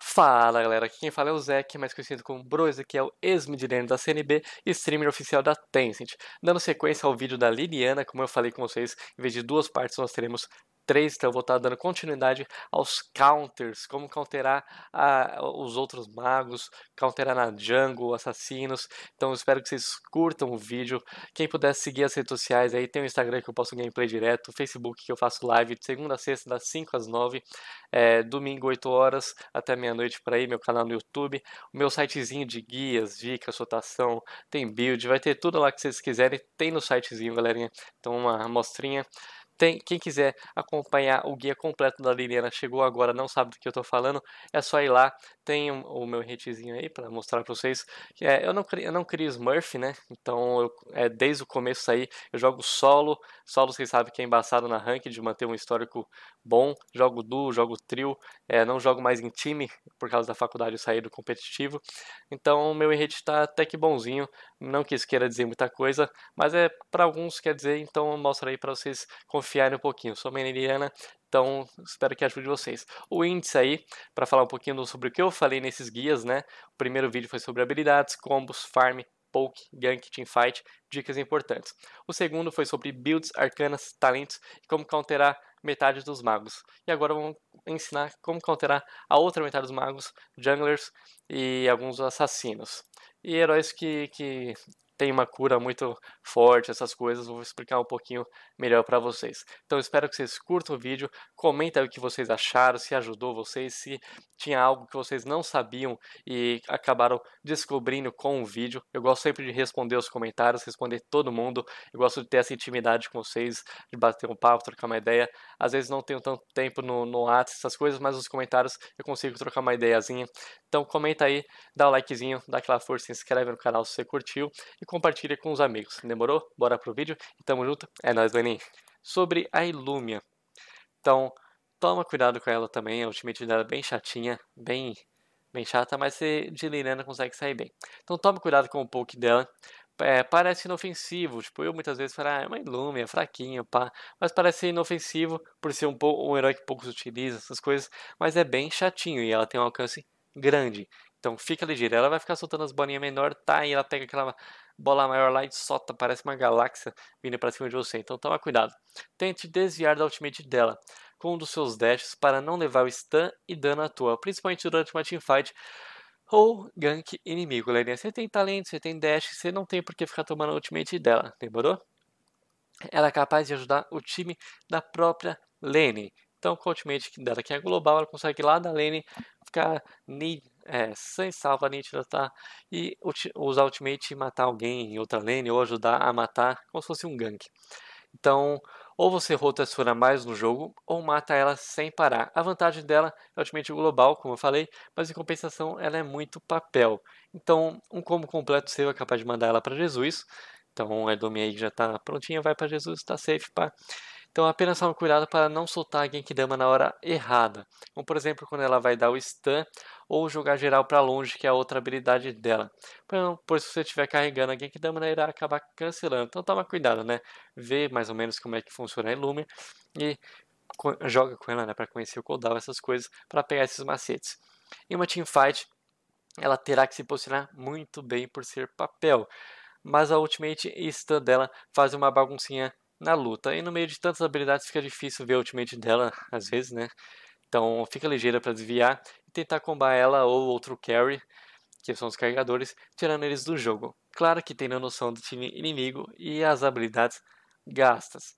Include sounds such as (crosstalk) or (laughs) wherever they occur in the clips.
Fala galera, aqui quem fala é o Zeke, mais conhecido como Broza, que é ex-midilene da CNB e streamer oficial da Tencent. Dando sequência ao vídeo da Liliana, como eu falei com vocês, em vez de duas partes nós teremos 3, então eu vou estar dando continuidade aos counters, como counterar a, os outros magos, counterar na jungle, assassinos. Então espero que vocês curtam o vídeo. Quem puder seguir as redes sociais aí, tem o Instagram que eu posto gameplay direto, o Facebook que eu faço live de segunda a sexta, das 5 às 9, é, domingo 8 horas até meia-noite para aí, meu canal no YouTube, o meu sitezinho de guias, dicas, rotação, tem build, vai ter tudo lá que vocês quiserem, tem no sitezinho, galerinha. Então uma amostrinha. Tem, quem quiser acompanhar o guia completo da Liliana, chegou agora, não sabe do que eu estou falando, é só ir lá. Tem um, o meu hitzinho aí para mostrar para vocês. É, eu, não, eu não crio Smurf, né? Então, eu, é, desde o começo aí, eu jogo solo, só vocês sabem que é embaçado na ranking de manter um histórico bom. Jogo duo, jogo trio, é, não jogo mais em time por causa da faculdade sair do competitivo. Então, meu enredo está até que bonzinho. Não que isso queira dizer muita coisa, mas é para alguns quer dizer, então eu mostro aí para vocês confiarem um pouquinho. Eu sou Meneliana. então, espero que ajude vocês. O índice aí, para falar um pouquinho sobre o que eu falei nesses guias, né? O primeiro vídeo foi sobre habilidades, combos, farm, poke, gank, teamfight, dicas importantes. O segundo foi sobre builds, arcanas, talentos e como counterar metade dos magos. E agora vamos ensinar como counterar a outra metade dos magos, junglers e alguns assassinos. E heróis que, que tem uma cura muito forte, essas coisas, vou explicar um pouquinho melhor para vocês. Então espero que vocês curtam o vídeo, comenta o que vocês acharam, se ajudou vocês, se tinha algo que vocês não sabiam e acabaram descobrindo com o vídeo. Eu gosto sempre de responder os comentários, responder todo mundo. Eu gosto de ter essa intimidade com vocês, de bater um papo, trocar uma ideia. Às vezes não tenho tanto tempo no, no WhatsApp, essas coisas, mas os comentários eu consigo trocar uma ideiazinha. Então comenta aí, dá o um likezinho, dá aquela força, se inscreve no canal se você curtiu. E compartilha com os amigos. Demorou? Bora pro vídeo tamo junto. É nóis, Lenin. Sobre a Illumia. Então, toma cuidado com ela também. A é ultimate dela é bem chatinha, bem, bem chata, mas você de Liliana consegue sair bem. Então toma cuidado com o poke dela. É, parece inofensivo, tipo, eu muitas vezes falo, ah, é uma Illumia, fraquinha, pá, mas parece inofensivo por ser um, um herói que poucos utilizam, essas coisas, mas é bem chatinho e ela tem um alcance grande. Então fica ligeiro, ela vai ficar soltando as bolinhas menor, tá? E ela pega aquela bola maior lá e solta, parece uma galáxia vindo para cima de você. Então toma cuidado. Tente desviar da ultimate dela com um dos seus dashes para não levar o stun e dano à toa, principalmente durante uma teamfight ou gank inimigo, galerinha. Você tem talento, você tem dash, você não tem por que ficar tomando a ultimate dela, demorou? Ela é capaz de ajudar o time da própria lane. Então, com a ultimate dela, que é global, ela consegue lá da lane ficar é, sem salva nítida, tá? E usar ultimate e matar alguém em outra lane ou ajudar a matar como se fosse um gank. Então, ou você rota a mais no jogo, ou mata ela sem parar. A vantagem dela é ultimate global, como eu falei, mas em compensação ela é muito papel. Então, um combo completo seu é capaz de mandar ela para Jesus. Então, a Edomi aí já está prontinha, vai para Jesus, está safe, pá. Pra... Então apenas tome cuidado para não soltar a Genkidama na hora errada. Como por exemplo quando ela vai dar o stun ou jogar geral para longe, que é a outra habilidade dela. Então, por se você estiver carregando a Genkidama, ela irá acabar cancelando. Então toma cuidado, né? Vê mais ou menos como é que funciona a Illumina e joga com ela, né? Para conhecer o cooldown, essas coisas, para pegar esses macetes. Em uma teamfight, ela terá que se posicionar muito bem por ser papel mas a Ultimate Stun dela faz uma baguncinha na luta. E no meio de tantas habilidades fica difícil ver o ultimate dela, às vezes, né? Então fica ligeira para desviar e tentar combar ela ou outro carry, que são os carregadores, tirando eles do jogo. Claro que tem a noção do time inimigo e as habilidades gastas.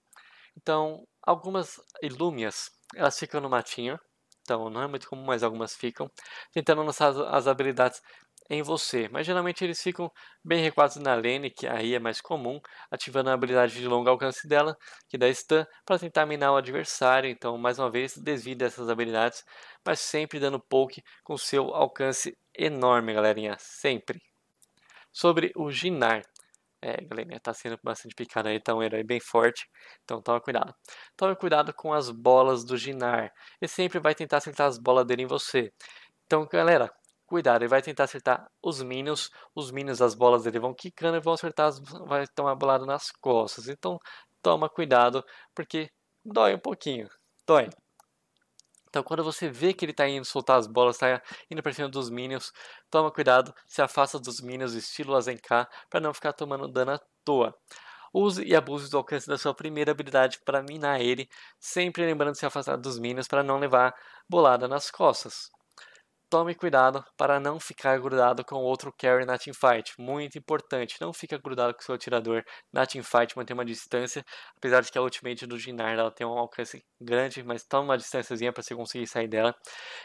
Então, algumas ilúmias, elas ficam no matinho, então não é muito comum, mas algumas ficam, tentando lançar as habilidades em você, mas geralmente eles ficam bem recuados na lane, que aí é mais comum, ativando a habilidade de longo alcance dela, que dá stun, para tentar minar o adversário, então mais uma vez desvida dessas habilidades, mas sempre dando poke com seu alcance enorme, galerinha, sempre. Sobre o Ginar, é, galera, tá sendo bastante picado aí, tá um herói bem forte, então toma cuidado. Toma cuidado com as bolas do Ginar, ele sempre vai tentar acertar as bolas dele em você. Então, galera, Cuidado, ele vai tentar acertar os minions. Os minions, as bolas dele vão quicando e vão acertar, as, vai tomar bolada nas costas. Então, toma cuidado, porque dói um pouquinho. Dói. Então, quando você vê que ele está indo soltar as bolas, está indo para cima dos minions, toma cuidado, se afasta dos minions, estilo Azenká, para não ficar tomando dano à toa. Use e abuse do alcance da sua primeira habilidade para minar ele, sempre lembrando de se afastar dos minions para não levar bolada nas costas. Tome cuidado para não ficar grudado com outro carry na teamfight. Muito importante, não fica grudado com seu atirador na teamfight, manter uma distância. Apesar de que a ultimate do Ginar ela tem um alcance grande, mas toma uma distânciazinha para você conseguir sair dela.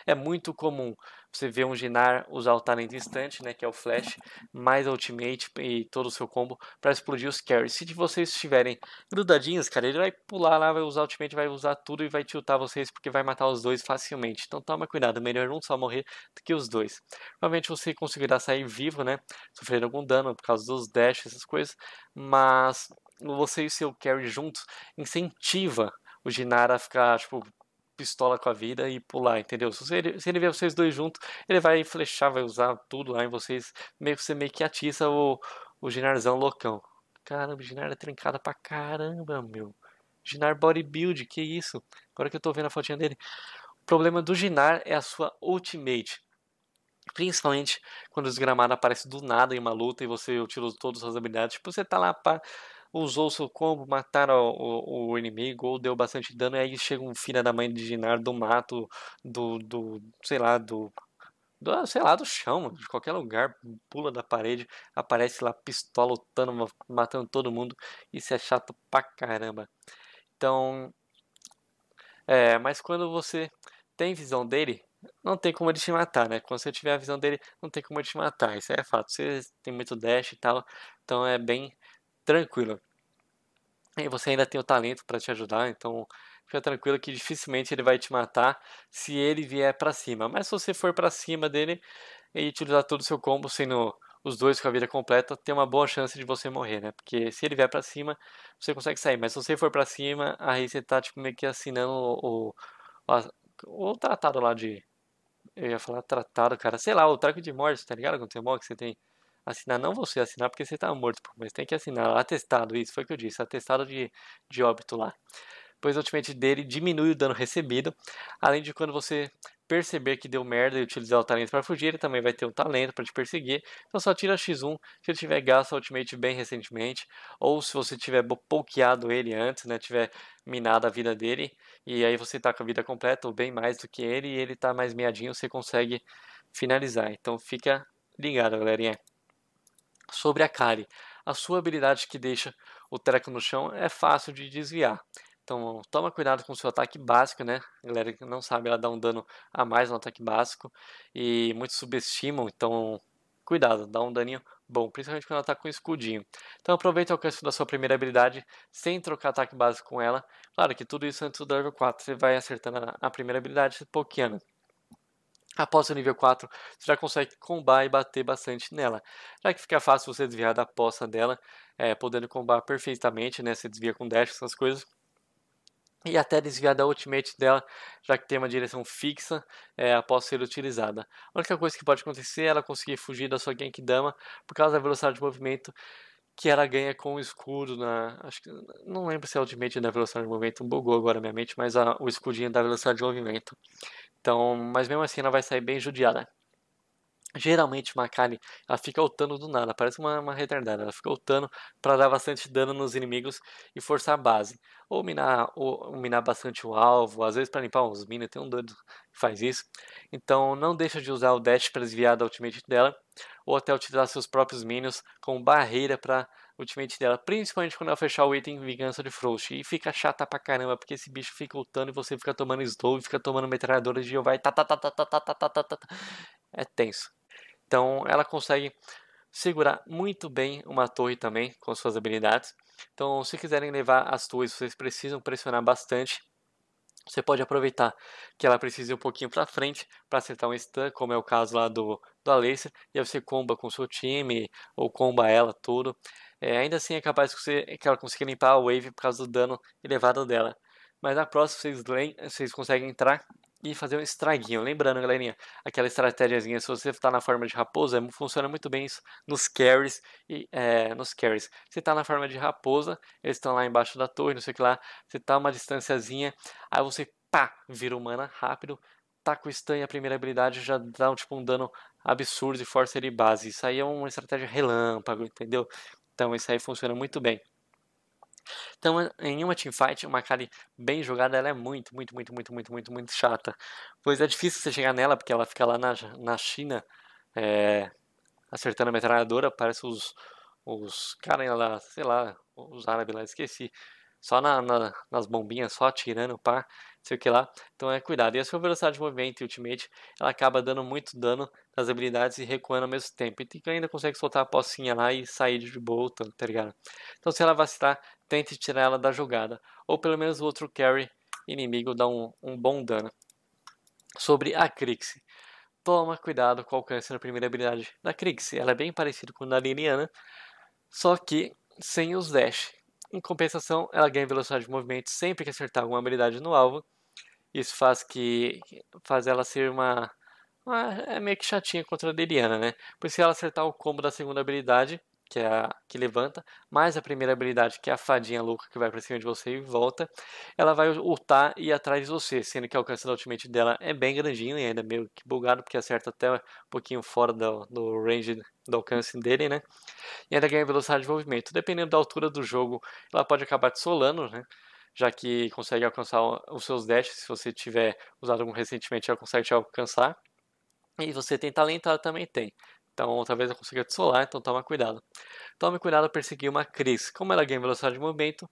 É muito comum você vê um Ginar usar o talento instante, né, que é o Flash, mais Ultimate e todo o seu combo para explodir os carries. Se de vocês estiverem grudadinhos, cara, ele vai pular lá, vai usar Ultimate, vai usar tudo e vai tiltar vocês porque vai matar os dois facilmente. Então toma cuidado, melhor um só morrer do que os dois. Provavelmente você conseguirá sair vivo, né, sofrer algum dano por causa dos dash, essas coisas, mas você e seu carry juntos incentiva o a ficar, tipo, pistola com a vida e pular, entendeu? Se ele, se ele ver vocês dois juntos, ele vai flechar, vai usar tudo lá em vocês. Meio que você meio que atiça o, o Ginarzão loucão. Caramba, Ginar é trincada pra caramba, meu. Ginar bodybuild, que isso? Agora que eu tô vendo a fotinha dele. O problema do Ginar é a sua ultimate. Principalmente quando o desgramado aparece do nada em uma luta e você utiliza todas as suas habilidades. Tipo, você tá lá, Pra usou seu combo, mataram o, o inimigo ou deu bastante dano, e aí chega um filho da mãe de Ginar do mato, do, do sei lá, do do, sei lá, do chão, de qualquer lugar, pula da parede, aparece lá pistola lutando, matando todo mundo. Isso é chato pra caramba. Então, é, mas quando você tem visão dele, não tem como ele te matar, né? Quando você tiver a visão dele, não tem como ele te matar. Isso é fato. Você tem muito dash e tal, então é bem Tranquilo. E você ainda tem o talento para te ajudar, então fica tranquilo que dificilmente ele vai te matar se ele vier para cima. Mas se você for para cima dele e utilizar todo o seu combo, sendo os dois com a vida completa, tem uma boa chance de você morrer, né? Porque se ele vier para cima, você consegue sair. Mas se você for para cima, aí você tá tipo, meio que assinando o, o, o tratado lá de. Eu ia falar tratado, cara. Sei lá, o traco de morte, tá ligado? Quando tem morte, você tem assinar, não você assinar porque você está morto, mas tem que assinar, atestado, isso foi o que eu disse, atestado de, de óbito lá. Pois o ultimate dele diminui o dano recebido, além de quando você perceber que deu merda e utilizar o talento para fugir, ele também vai ter um talento para te perseguir. Então só tira X1 se ele tiver gasto o ultimate bem recentemente, ou se você tiver pokeado ele antes, né, tiver minado a vida dele, e aí você tá com a vida completa ou bem mais do que ele, e ele tá mais meadinho, você consegue finalizar. Então fica ligado, galerinha. Sobre a Kali, a sua habilidade que deixa o treco no chão é fácil de desviar. Então toma cuidado com o seu ataque básico, né? A galera que não sabe, ela dá um dano a mais no ataque básico e muitos subestimam, então cuidado, dá um daninho bom, principalmente quando ela está com escudinho. Então aproveita o alcance da sua primeira habilidade sem trocar ataque básico com ela. Claro que tudo isso antes do level 4, você vai acertando a primeira habilidade pouquinho. Né? Após o nível 4, você já consegue combar e bater bastante nela. Já que fica fácil você desviar da poça dela, é, podendo combar perfeitamente, né? Você desvia com dash, essas coisas. E até desviar da ultimate dela, já que tem uma direção fixa é, após ser utilizada. A única coisa que pode acontecer é ela conseguir fugir da sua Genkidama por causa da velocidade de movimento que ela ganha com o escudo na. Acho que. Não lembro se é a ultimate da velocidade de movimento. Bugou agora minha mente, mas a, o escudinho da velocidade de movimento. Então, mas mesmo assim ela vai sair bem judiada. Geralmente Makali, ela fica ultando do nada, parece uma, uma retardada. Ela fica ultando para dar bastante dano nos inimigos e forçar a base. Ou minar, ou minar bastante o alvo, às vezes para limpar uns minions, tem um doido que faz isso. Então não deixa de usar o dash para desviar da ultimate dela, ou até utilizar seus próprios minions como barreira para ultimate dela, principalmente quando ela fechar o item Vingança de Frost. E fica chata pra caramba, porque esse bicho fica lutando e você fica tomando slow, fica tomando metralhadora de vai tá, tá, tá, tá, tá, tá, tá, tá, tá. É tenso. Então ela consegue segurar muito bem uma torre também com suas habilidades. Então, se quiserem levar as torres, vocês precisam pressionar bastante você pode aproveitar que ela precisa ir um pouquinho para frente para acertar um stun, como é o caso lá do, do Aleister, e aí você comba com seu time ou comba ela tudo. É, ainda assim é capaz que, você, que ela consiga limpar a Wave por causa do dano elevado dela. Mas na próxima vocês, leem, vocês conseguem entrar e fazer um estraguinho. Lembrando, galerinha, aquela estratégiazinha, se você está na forma de raposa, funciona muito bem isso nos carries. E, é, nos carries. Você está na forma de raposa, eles estão lá embaixo da torre, não sei o que lá, você está uma distânciazinha, aí você, pá, vira humana rápido, tá com o stun e a primeira habilidade já dá um, tipo, um dano absurdo e força ele base. Isso aí é uma estratégia relâmpago, entendeu? Então isso aí funciona muito bem. Então, em uma teamfight, uma Kali bem jogada, ela é muito, muito, muito, muito, muito, muito, muito chata. Pois é difícil você chegar nela, porque ela fica lá na, na China, é, acertando a metralhadora, parece os, os caras lá, sei lá, os árabes lá, esqueci. Só na, na, nas bombinhas, só atirando, pá, sei o que lá. Então é cuidado. E a sua velocidade de movimento e ultimate, ela acaba dando muito dano das habilidades e recuando ao mesmo tempo. E ainda consegue soltar a pocinha lá e sair de volta, tá, tá ligado? Então se ela vacilar, tente tirar ela da jogada. Ou pelo menos o outro carry inimigo dá um, um bom dano. Sobre a Crixie. Toma cuidado com o alcance na primeira habilidade da Crixie. Ela é bem parecida com a da Liliana, só que sem os dash. Em compensação, ela ganha velocidade de movimento sempre que acertar alguma habilidade no alvo. Isso faz que faz ela ser uma é, é meio que chatinha contra a Deliana, né? Por isso que ela acertar o combo da segunda habilidade, que é a que levanta, mais a primeira habilidade, que é a fadinha louca que vai pra cima de você e volta, ela vai ultar e ir atrás de você, sendo que o alcance da ultimate dela é bem grandinho e ainda meio que bugado, porque acerta até um pouquinho fora do, do range do alcance dele, né? E ainda ganha velocidade de movimento. Dependendo da altura do jogo, ela pode acabar te solando, né? já que consegue alcançar os seus dashes. Se você tiver usado algum recentemente, ela consegue te alcançar. E você tem talento, ela também tem. Então, talvez eu consiga te solar, então toma cuidado. Tome cuidado a perseguir uma Cris. Como ela ganha velocidade de movimento,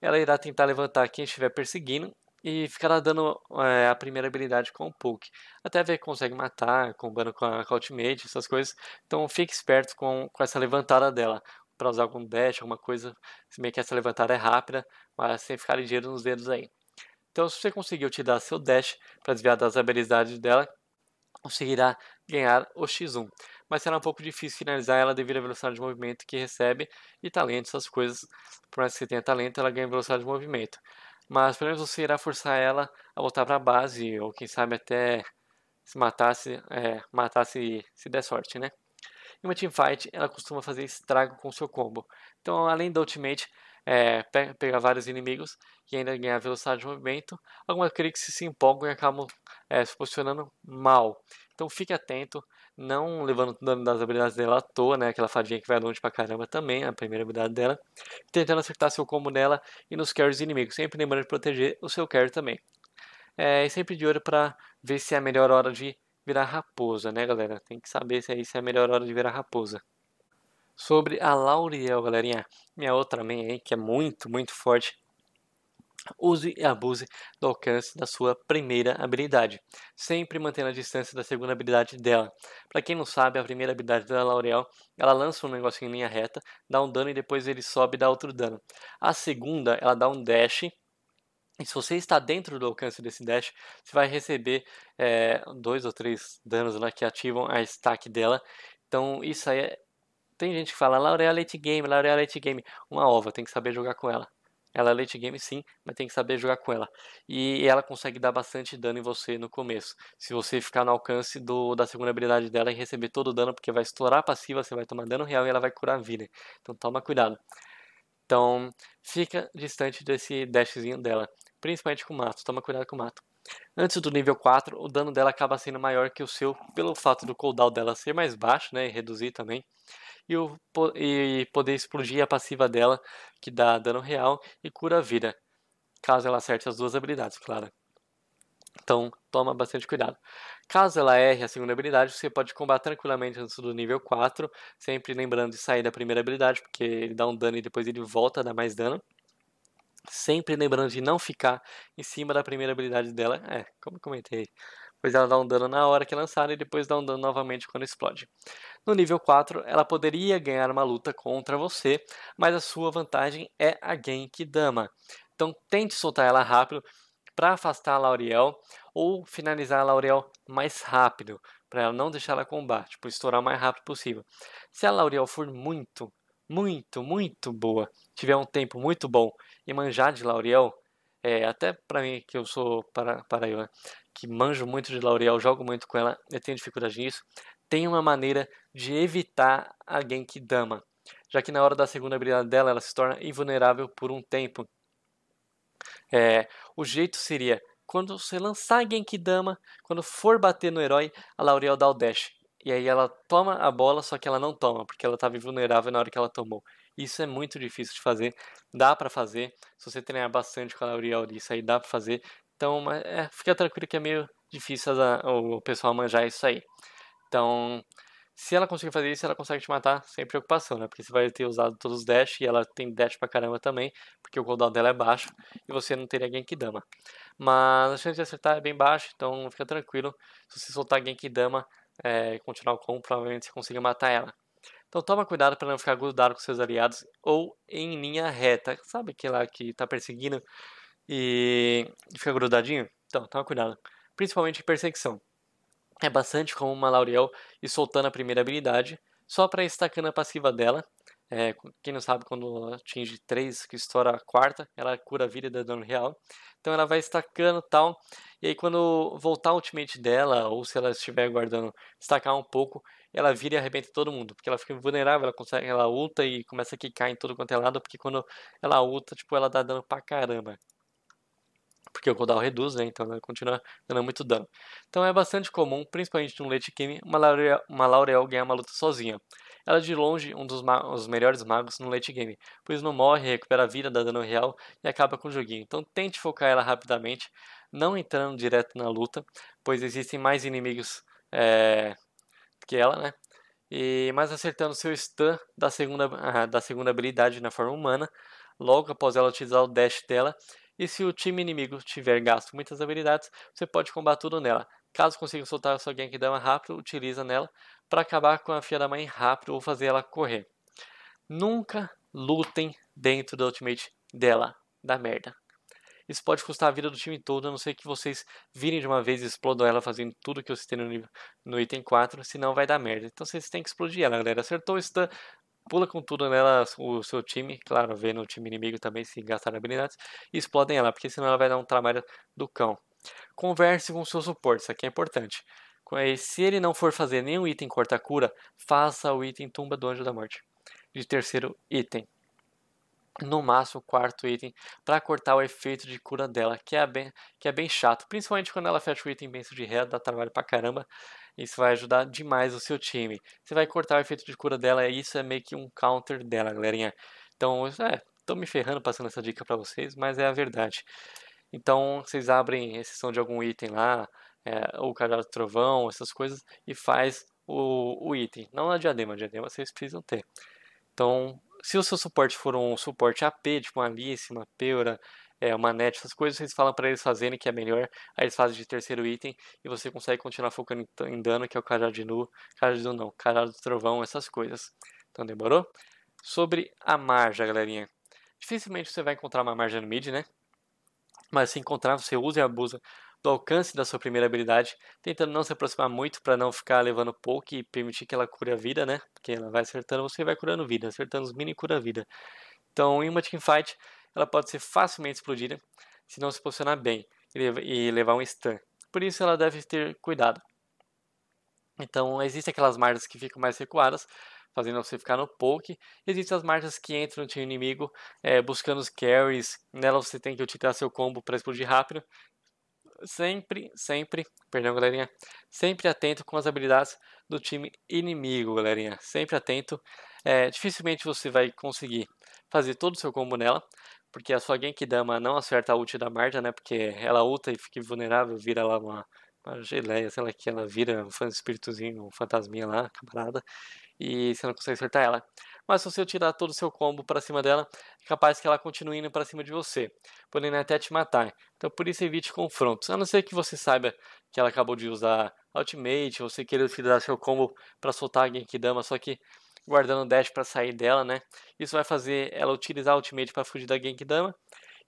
ela irá tentar levantar quem estiver perseguindo e ficará dando é, a primeira habilidade com o poke. Até ver que consegue matar, combando com a, com a ultimate, essas coisas. Então fique esperto com, com essa levantada dela. Para usar algum dash, alguma coisa, se bem que essa levantada é rápida, mas sem ficar ligeiro nos dedos aí. Então se você conseguiu te dar seu dash para desviar das habilidades dela, conseguirá ganhar o X1. Mas será um pouco difícil finalizar ela devido à velocidade de movimento que recebe e talento, essas coisas. Por mais que você tenha talento, ela ganha velocidade de movimento. Mas pelo menos você irá forçar ela a voltar para a base, ou quem sabe até se matasse, é, matasse se der sorte, né? Em uma teamfight, ela costuma fazer estrago com seu combo. Então, além da ultimate, é, pegar vários inimigos e ainda ganhar velocidade de movimento. Algumas critics se empolgam e acabam é, se posicionando mal. Então fique atento, não levando dano das habilidades dela à toa, né? Aquela fadinha que vai longe pra caramba também, a primeira habilidade dela. Tentando acertar seu combo nela e nos carries inimigos, sempre lembrando de proteger o seu carry também. É, e sempre de olho para ver se é a melhor hora de virar raposa, né, galera? Tem que saber se é, se é a melhor hora de virar raposa sobre a Lauriel, galerinha. Minha outra main aí, que é muito, muito forte. Use e abuse do alcance da sua primeira habilidade, sempre mantendo a distância da segunda habilidade dela. Para quem não sabe, a primeira habilidade da Laurel, ela lança um negócio em linha reta, dá um dano e depois ele sobe e dá outro dano. A segunda, ela dá um dash e se você está dentro do alcance desse dash, você vai receber é, dois ou três danos lá que ativam a stack dela. Então isso aí é tem gente que fala, Laura é late game, Laura é late game. Uma ova, tem que saber jogar com ela. Ela é late game sim, mas tem que saber jogar com ela. E ela consegue dar bastante dano em você no começo. Se você ficar no alcance do, da segunda habilidade dela e receber todo o dano, porque vai estourar a passiva, você vai tomar dano real e ela vai curar a vida. Então toma cuidado. Então fica distante desse dashzinho dela. Principalmente com o mato, toma cuidado com o mato. Antes do nível 4, o dano dela acaba sendo maior que o seu, pelo fato do cooldown dela ser mais baixo, né, e reduzir também e, o, e poder explodir a passiva dela, que dá dano real e cura a vida, caso ela acerte as duas habilidades, claro. Então, toma bastante cuidado. Caso ela erre a segunda habilidade, você pode combater tranquilamente antes do nível 4, sempre lembrando de sair da primeira habilidade, porque ele dá um dano e depois ele volta a dar mais dano. Sempre lembrando de não ficar em cima da primeira habilidade dela. É, como eu comentei, pois ela dá um dano na hora que lançar e depois dá um dano novamente quando explode. No nível 4, ela poderia ganhar uma luta contra você, mas a sua vantagem é a Genkidama. Então tente soltar ela rápido para afastar a Laurel ou finalizar a Laurel mais rápido, para ela não deixar ela combate, tipo, estourar o mais rápido possível. Se a Laurel for muito, muito, muito boa, tiver um tempo muito bom e manjar de Laurel, é, até para mim, que eu sou para, para eu, né? que manjo muito de L'Oreal, jogo muito com ela, eu tenho dificuldade nisso, tem uma maneira de evitar a Dama, já que na hora da segunda brilhada dela ela se torna invulnerável por um tempo. É, o jeito seria, quando você lançar a Dama, quando for bater no herói, a L'Oreal dá o dash. E aí ela toma a bola, só que ela não toma, porque ela estava invulnerável na hora que ela tomou. Isso é muito difícil de fazer, dá para fazer, se você treinar bastante com a L'Oreal isso aí, dá para fazer, então, mas, é, fica tranquilo que é meio difícil a, o pessoal manjar isso aí. Então, se ela conseguir fazer isso, ela consegue te matar sem preocupação, né? Porque você vai ter usado todos os dash e ela tem dash pra caramba também, porque o cooldown dela é baixo e você não teria Genkidama. Mas a chance de acertar é bem baixa, então fica tranquilo. Se você soltar Genkidama e é, continuar o combo, provavelmente você consiga matar ela. Então toma cuidado para não ficar grudado com seus aliados ou em linha reta. Sabe aquele lá que tá perseguindo e fica grudadinho, então toma cuidado. Principalmente em perseguição. É bastante como uma Laurel e soltando a primeira habilidade, só para estacando a passiva dela. É, quem não sabe, quando atinge 3, que estoura a quarta, ela cura a vida da dano real. Então ela vai estacando tal. E aí quando voltar o ultimate dela, ou se ela estiver guardando, destacar um pouco, ela vira e arrebenta todo mundo, porque ela fica vulnerável, ela consegue, ela ulta e começa a quicar em todo quanto é lado, porque quando ela ulta, tipo, ela dá dano pra caramba porque o cooldown reduz, né? Então ela continua dando muito dano. Então é bastante comum, principalmente no late game, uma Laurel, uma Laurel ganhar uma luta sozinha. Ela é de longe um dos ma melhores magos no late game, pois não morre, recupera a vida, dá dano real e acaba com o joguinho. Então tente focar ela rapidamente, não entrando direto na luta, pois existem mais inimigos é, que ela, né? E, mas acertando seu stun da segunda, ah, da segunda habilidade na forma humana, logo após ela utilizar o dash dela, e se o time inimigo tiver gasto muitas habilidades, você pode combater tudo nela. Caso consiga soltar sua dama rápido, utiliza nela para acabar com a filha da mãe rápido ou fazer ela correr. Nunca lutem dentro do ultimate dela, da merda. Isso pode custar a vida do time todo, a não ser que vocês virem de uma vez e explodam ela fazendo tudo que eu citei no, no item 4, senão vai dar merda. Então vocês têm que explodir ela, galera. Acertou o stun, pula com tudo nela o seu time, claro, vendo o time inimigo também se gastar habilidades, e explodem ela, porque senão ela vai dar um trabalho do cão. Converse com seu suporte, isso aqui é importante. Se ele não for fazer nenhum item corta-cura, faça o item Tumba do Anjo da Morte, de terceiro item. No máximo, quarto item, para cortar o efeito de cura dela, que é, bem, que é bem chato, principalmente quando ela fecha o item benção de ré, dá trabalho pra caramba. Isso vai ajudar demais o seu time. Você vai cortar o efeito de cura dela e isso é meio que um counter dela, galerinha. Então, é, tô me ferrando passando essa dica para vocês, mas é a verdade. Então, vocês abrem exceção de algum item lá, é, ou cajado do trovão, essas coisas, e faz o, o item. Não na é diadema, a diadema vocês precisam ter. Então, se o seu suporte for um suporte AP, tipo uma Alice, uma Peura, é, uma net, essas coisas, vocês falam para eles fazerem que é melhor, aí eles fazem de terceiro item e você consegue continuar focando em dano, que é o cajado de nu, cajado de nu não, cajado do trovão, essas coisas. Então demorou? Sobre a marja, galerinha. Dificilmente você vai encontrar uma marja no mid, né? Mas se encontrar, você usa e abusa do alcance da sua primeira habilidade, tentando não se aproximar muito para não ficar levando pouco e permitir que ela cure a vida, né? Porque ela vai acertando, você vai curando vida, acertando os mini cura a vida. Então, em uma teamfight, ela pode ser facilmente explodida se não se posicionar bem e levar um stun. Por isso ela deve ter cuidado. Então existem aquelas marchas que ficam mais recuadas, fazendo você ficar no poke. Existem as marchas que entram no time inimigo, é, buscando os carries. Nela você tem que utilizar seu combo para explodir rápido. Sempre, sempre, perdão galerinha, sempre atento com as habilidades do time inimigo, galerinha. Sempre atento. É, dificilmente você vai conseguir fazer todo o seu combo nela porque a sua Genkidama não acerta a ult da Marta, né? Porque ela ulta e fica vulnerável, vira lá uma, uma geleia, sei lá que ela vira um espíritozinho, um fantasminha lá, camarada, e você não consegue acertar ela. Mas se você tirar todo o seu combo para cima dela, é capaz que ela continue indo para cima de você, podendo até te matar. Então por isso evite confrontos, a não ser que você saiba que ela acabou de usar Ultimate, ou você queira utilizar seu combo para soltar a Genkidama, só que guardando o dash para sair dela, né? Isso vai fazer ela utilizar a ultimate para fugir da Genkidama,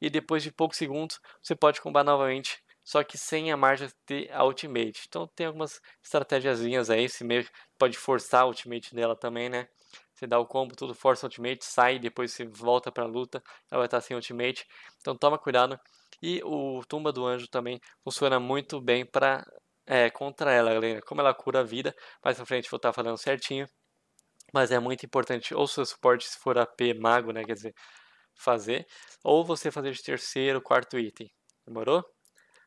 e depois de poucos segundos você pode combar novamente, só que sem a margem de a ultimate. Então tem algumas estratégiazinhas aí, se meio pode forçar a ultimate dela também, né? Você dá o combo, tudo força a ultimate, sai, depois você volta para a luta, ela vai estar tá sem ultimate. Então toma cuidado. E o Tumba do Anjo também funciona muito bem para é, contra ela, galera. Como ela cura a vida, mais pra frente vou estar tá falando certinho. Mas é muito importante ou seu suporte, se for AP mago, né? Quer dizer, fazer. Ou você fazer de terceiro, quarto item. Demorou?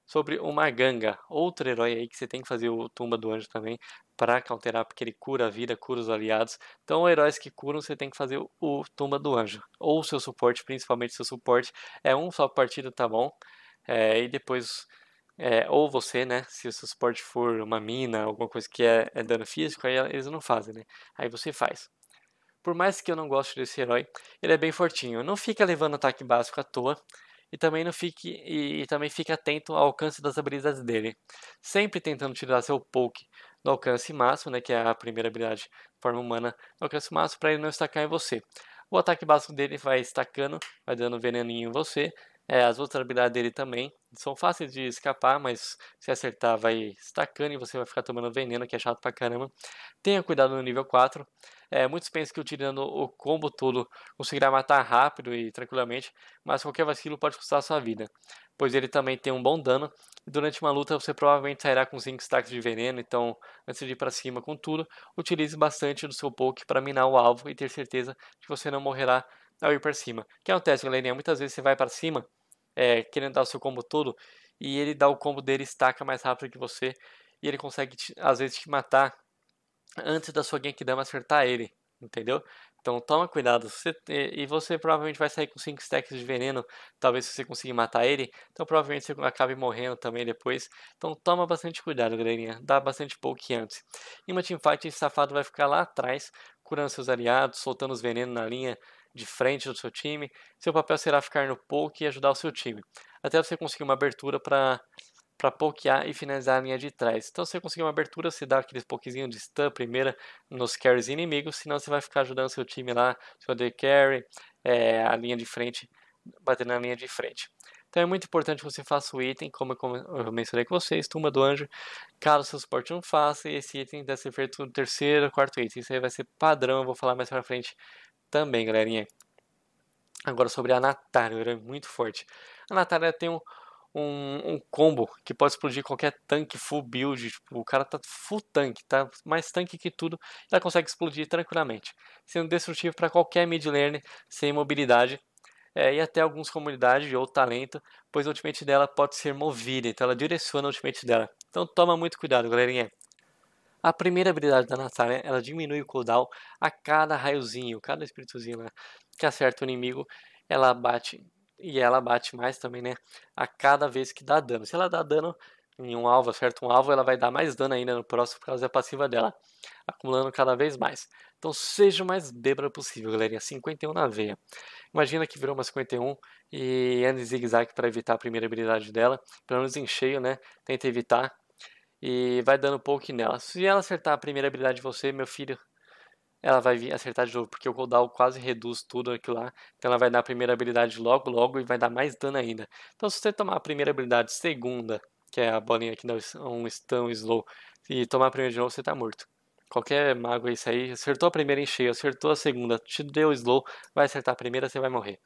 Sobre uma ganga outro herói aí que você tem que fazer o Tumba do Anjo também para counterar, porque ele cura a vida, cura os aliados. Então, heróis que curam, você tem que fazer o Tumba do Anjo. Ou seu suporte, principalmente seu suporte. É um só partido, tá bom? É, e depois é, ou você, né? Se o seu suporte for uma mina, alguma coisa que é, é dano físico, aí eles não fazem, né? Aí você faz. Por mais que eu não goste desse herói, ele é bem fortinho. Não fica levando ataque básico à toa. E também não fique e, e também fica atento ao alcance das habilidades dele. Sempre tentando tirar seu poke do alcance máximo, né, que é a primeira habilidade forma humana, do alcance máximo para ele não estacar em você. O ataque básico dele vai estacando, vai dando veneninho em você, é, as outras habilidades dele também são fáceis de escapar, mas se acertar vai estacando e você vai ficar tomando veneno, que é chato pra caramba. Tenha cuidado no nível 4. É, muitos pensam que utilizando o combo todo conseguirá matar rápido e tranquilamente, mas qualquer vacilo pode custar a sua vida, pois ele também tem um bom dano. E durante uma luta você provavelmente sairá com 5 stacks de veneno, então antes de ir para cima com tudo, utilize bastante do seu poke para minar o alvo e ter certeza que você não morrerá ao ir para cima. O que acontece, galerinha? Muitas vezes você vai para cima é, querendo dar o seu combo todo, e ele dá o combo dele, estaca mais rápido que você, e ele consegue, te, às vezes, te matar antes da sua Genkidama acertar ele, entendeu? Então toma cuidado, você, e você provavelmente vai sair com 5 stacks de veneno, talvez você consiga matar ele, então provavelmente você acabe morrendo também depois. Então toma bastante cuidado, galerinha, dá bastante poke antes. Em uma teamfight, esse safado vai ficar lá atrás, curando seus aliados, soltando os venenos na linha, de frente do seu time. Seu papel será ficar no poke e ajudar o seu time, até você conseguir uma abertura para para pokear e finalizar a linha de trás. Então, se você conseguir uma abertura, você dá aqueles pokezinhos de stun primeira nos carries inimigos, senão você vai ficar ajudando seu time lá, seu de carry, é, a linha de frente, batendo na linha de frente. Então é muito importante que você faça o item, como eu mencionei com vocês, Tumba do Anjo. Caso seu suporte não faça, esse item deve ser feito no terceiro, quarto item. Isso aí vai ser padrão, eu vou falar mais pra frente também, galerinha. Agora sobre a natara ela é muito forte. A natara tem um, um, um, combo que pode explodir qualquer tanque full build. Tipo, o cara tá full tanque, tá mais tanque que tudo. Ela consegue explodir tranquilamente, sendo destrutivo para qualquer mid lane sem mobilidade. É, e até alguns comunidades ou talento, pois o ultimate dela pode ser movida, então ela direciona o ultimate dela. Então toma muito cuidado, galerinha. A primeira habilidade da Natália, ela diminui o cooldown a cada raiozinho, cada espíritozinho né, que acerta o inimigo, ela bate, e ela bate mais também, né, a cada vez que dá dano. Se ela dá dano em um alvo, acerta um alvo, ela vai dar mais dano ainda no próximo por causa da passiva dela, acumulando cada vez mais. Então seja o mais bêbado possível, galerinha, 51 na veia. Imagina que virou uma 51 e anda em zigue-zague para evitar a primeira habilidade dela, pelo menos em cheio, né, tenta evitar e vai dando poke nela. Se ela acertar a primeira habilidade de você, meu filho, ela vai vir acertar de novo, porque o cooldown quase reduz tudo aquilo lá. Então ela vai dar a primeira habilidade logo, logo e vai dar mais dano ainda. Então se você tomar a primeira habilidade, segunda, que é a bolinha que dá um stun slow, e tomar a primeira de novo, você tá morto. Qualquer mago é isso aí, acertou a primeira em cheio, acertou a segunda, te deu slow, vai acertar a primeira, você vai morrer.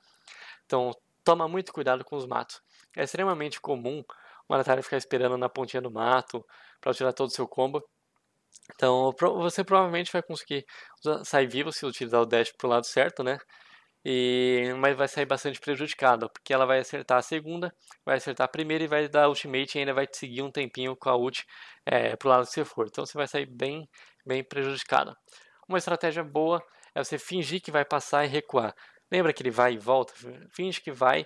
Então toma muito cuidado com os matos. É extremamente comum o Manatari ficar esperando na pontinha do mato para tirar todo o seu combo. Então você provavelmente vai conseguir sair vivo se utilizar o dash pro lado certo, né? E, mas vai sair bastante prejudicada, porque ela vai acertar a segunda, vai acertar a primeira e vai dar ultimate e ainda vai te seguir um tempinho com a ult é, pro lado que você for. Então você vai sair bem, bem prejudicada. Uma estratégia boa é você fingir que vai passar e recuar. Lembra que ele vai e volta? Finge que vai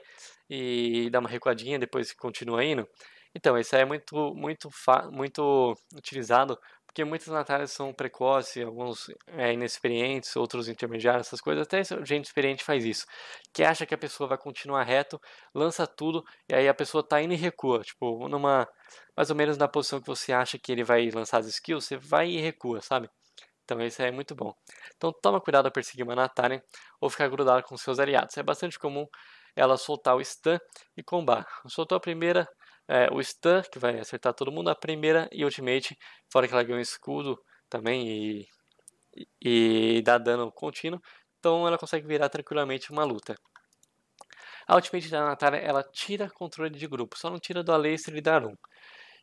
e dá uma recuadinha, depois continua indo. Então, isso aí é muito, muito, muito utilizado, porque muitas natalhas são precoces, alguns é, inexperientes, outros intermediários, essas coisas. Até gente experiente faz isso, que acha que a pessoa vai continuar reto, lança tudo, e aí a pessoa tá indo e recua. Tipo, numa, mais ou menos na posição que você acha que ele vai lançar as skills, você vai e recua, sabe? Então isso é muito bom. Então toma cuidado ao perseguir uma Natália ou ficar grudado com seus aliados. É bastante comum ela soltar o stun e combar. Soltou a primeira, é, o stun, que vai acertar todo mundo, a primeira e ultimate, fora que ela ganha um escudo também e, e, e dá dano contínuo. Então ela consegue virar tranquilamente uma luta. A ultimate da Natália, ela tira controle de grupo, só não tira do Aleister e da Arum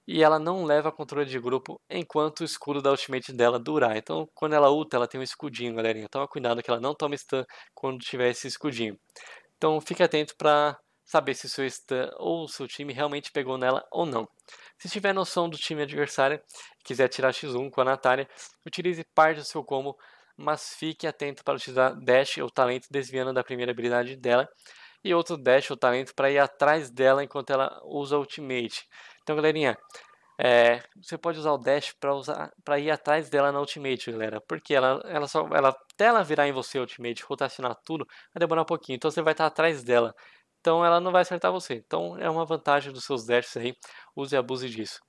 e ela não leva controle de grupo enquanto o escudo da ultimate dela durar. Então, quando ela ulta, ela tem um escudinho, galerinha. Toma cuidado que ela não toma stun quando tiver esse escudinho. Então, fique atento para saber se seu stun ou seu time realmente pegou nela ou não. Se tiver noção do time adversário e quiser tirar X1 com a Natália, utilize parte do seu combo, mas fique atento para utilizar Dash ou Talento desviando da primeira habilidade dela e outro Dash ou Talento para ir atrás dela enquanto ela usa Ultimate. Então, galerinha, é, você pode usar o dash para ir atrás dela na ultimate, galera. Porque ela, ela só, ela, até ela virar em você ultimate, rotacionar tudo, vai demorar um pouquinho. Então, você vai estar atrás dela. Então, ela não vai acertar você. Então, é uma vantagem dos seus dashes aí. Use e abuse disso.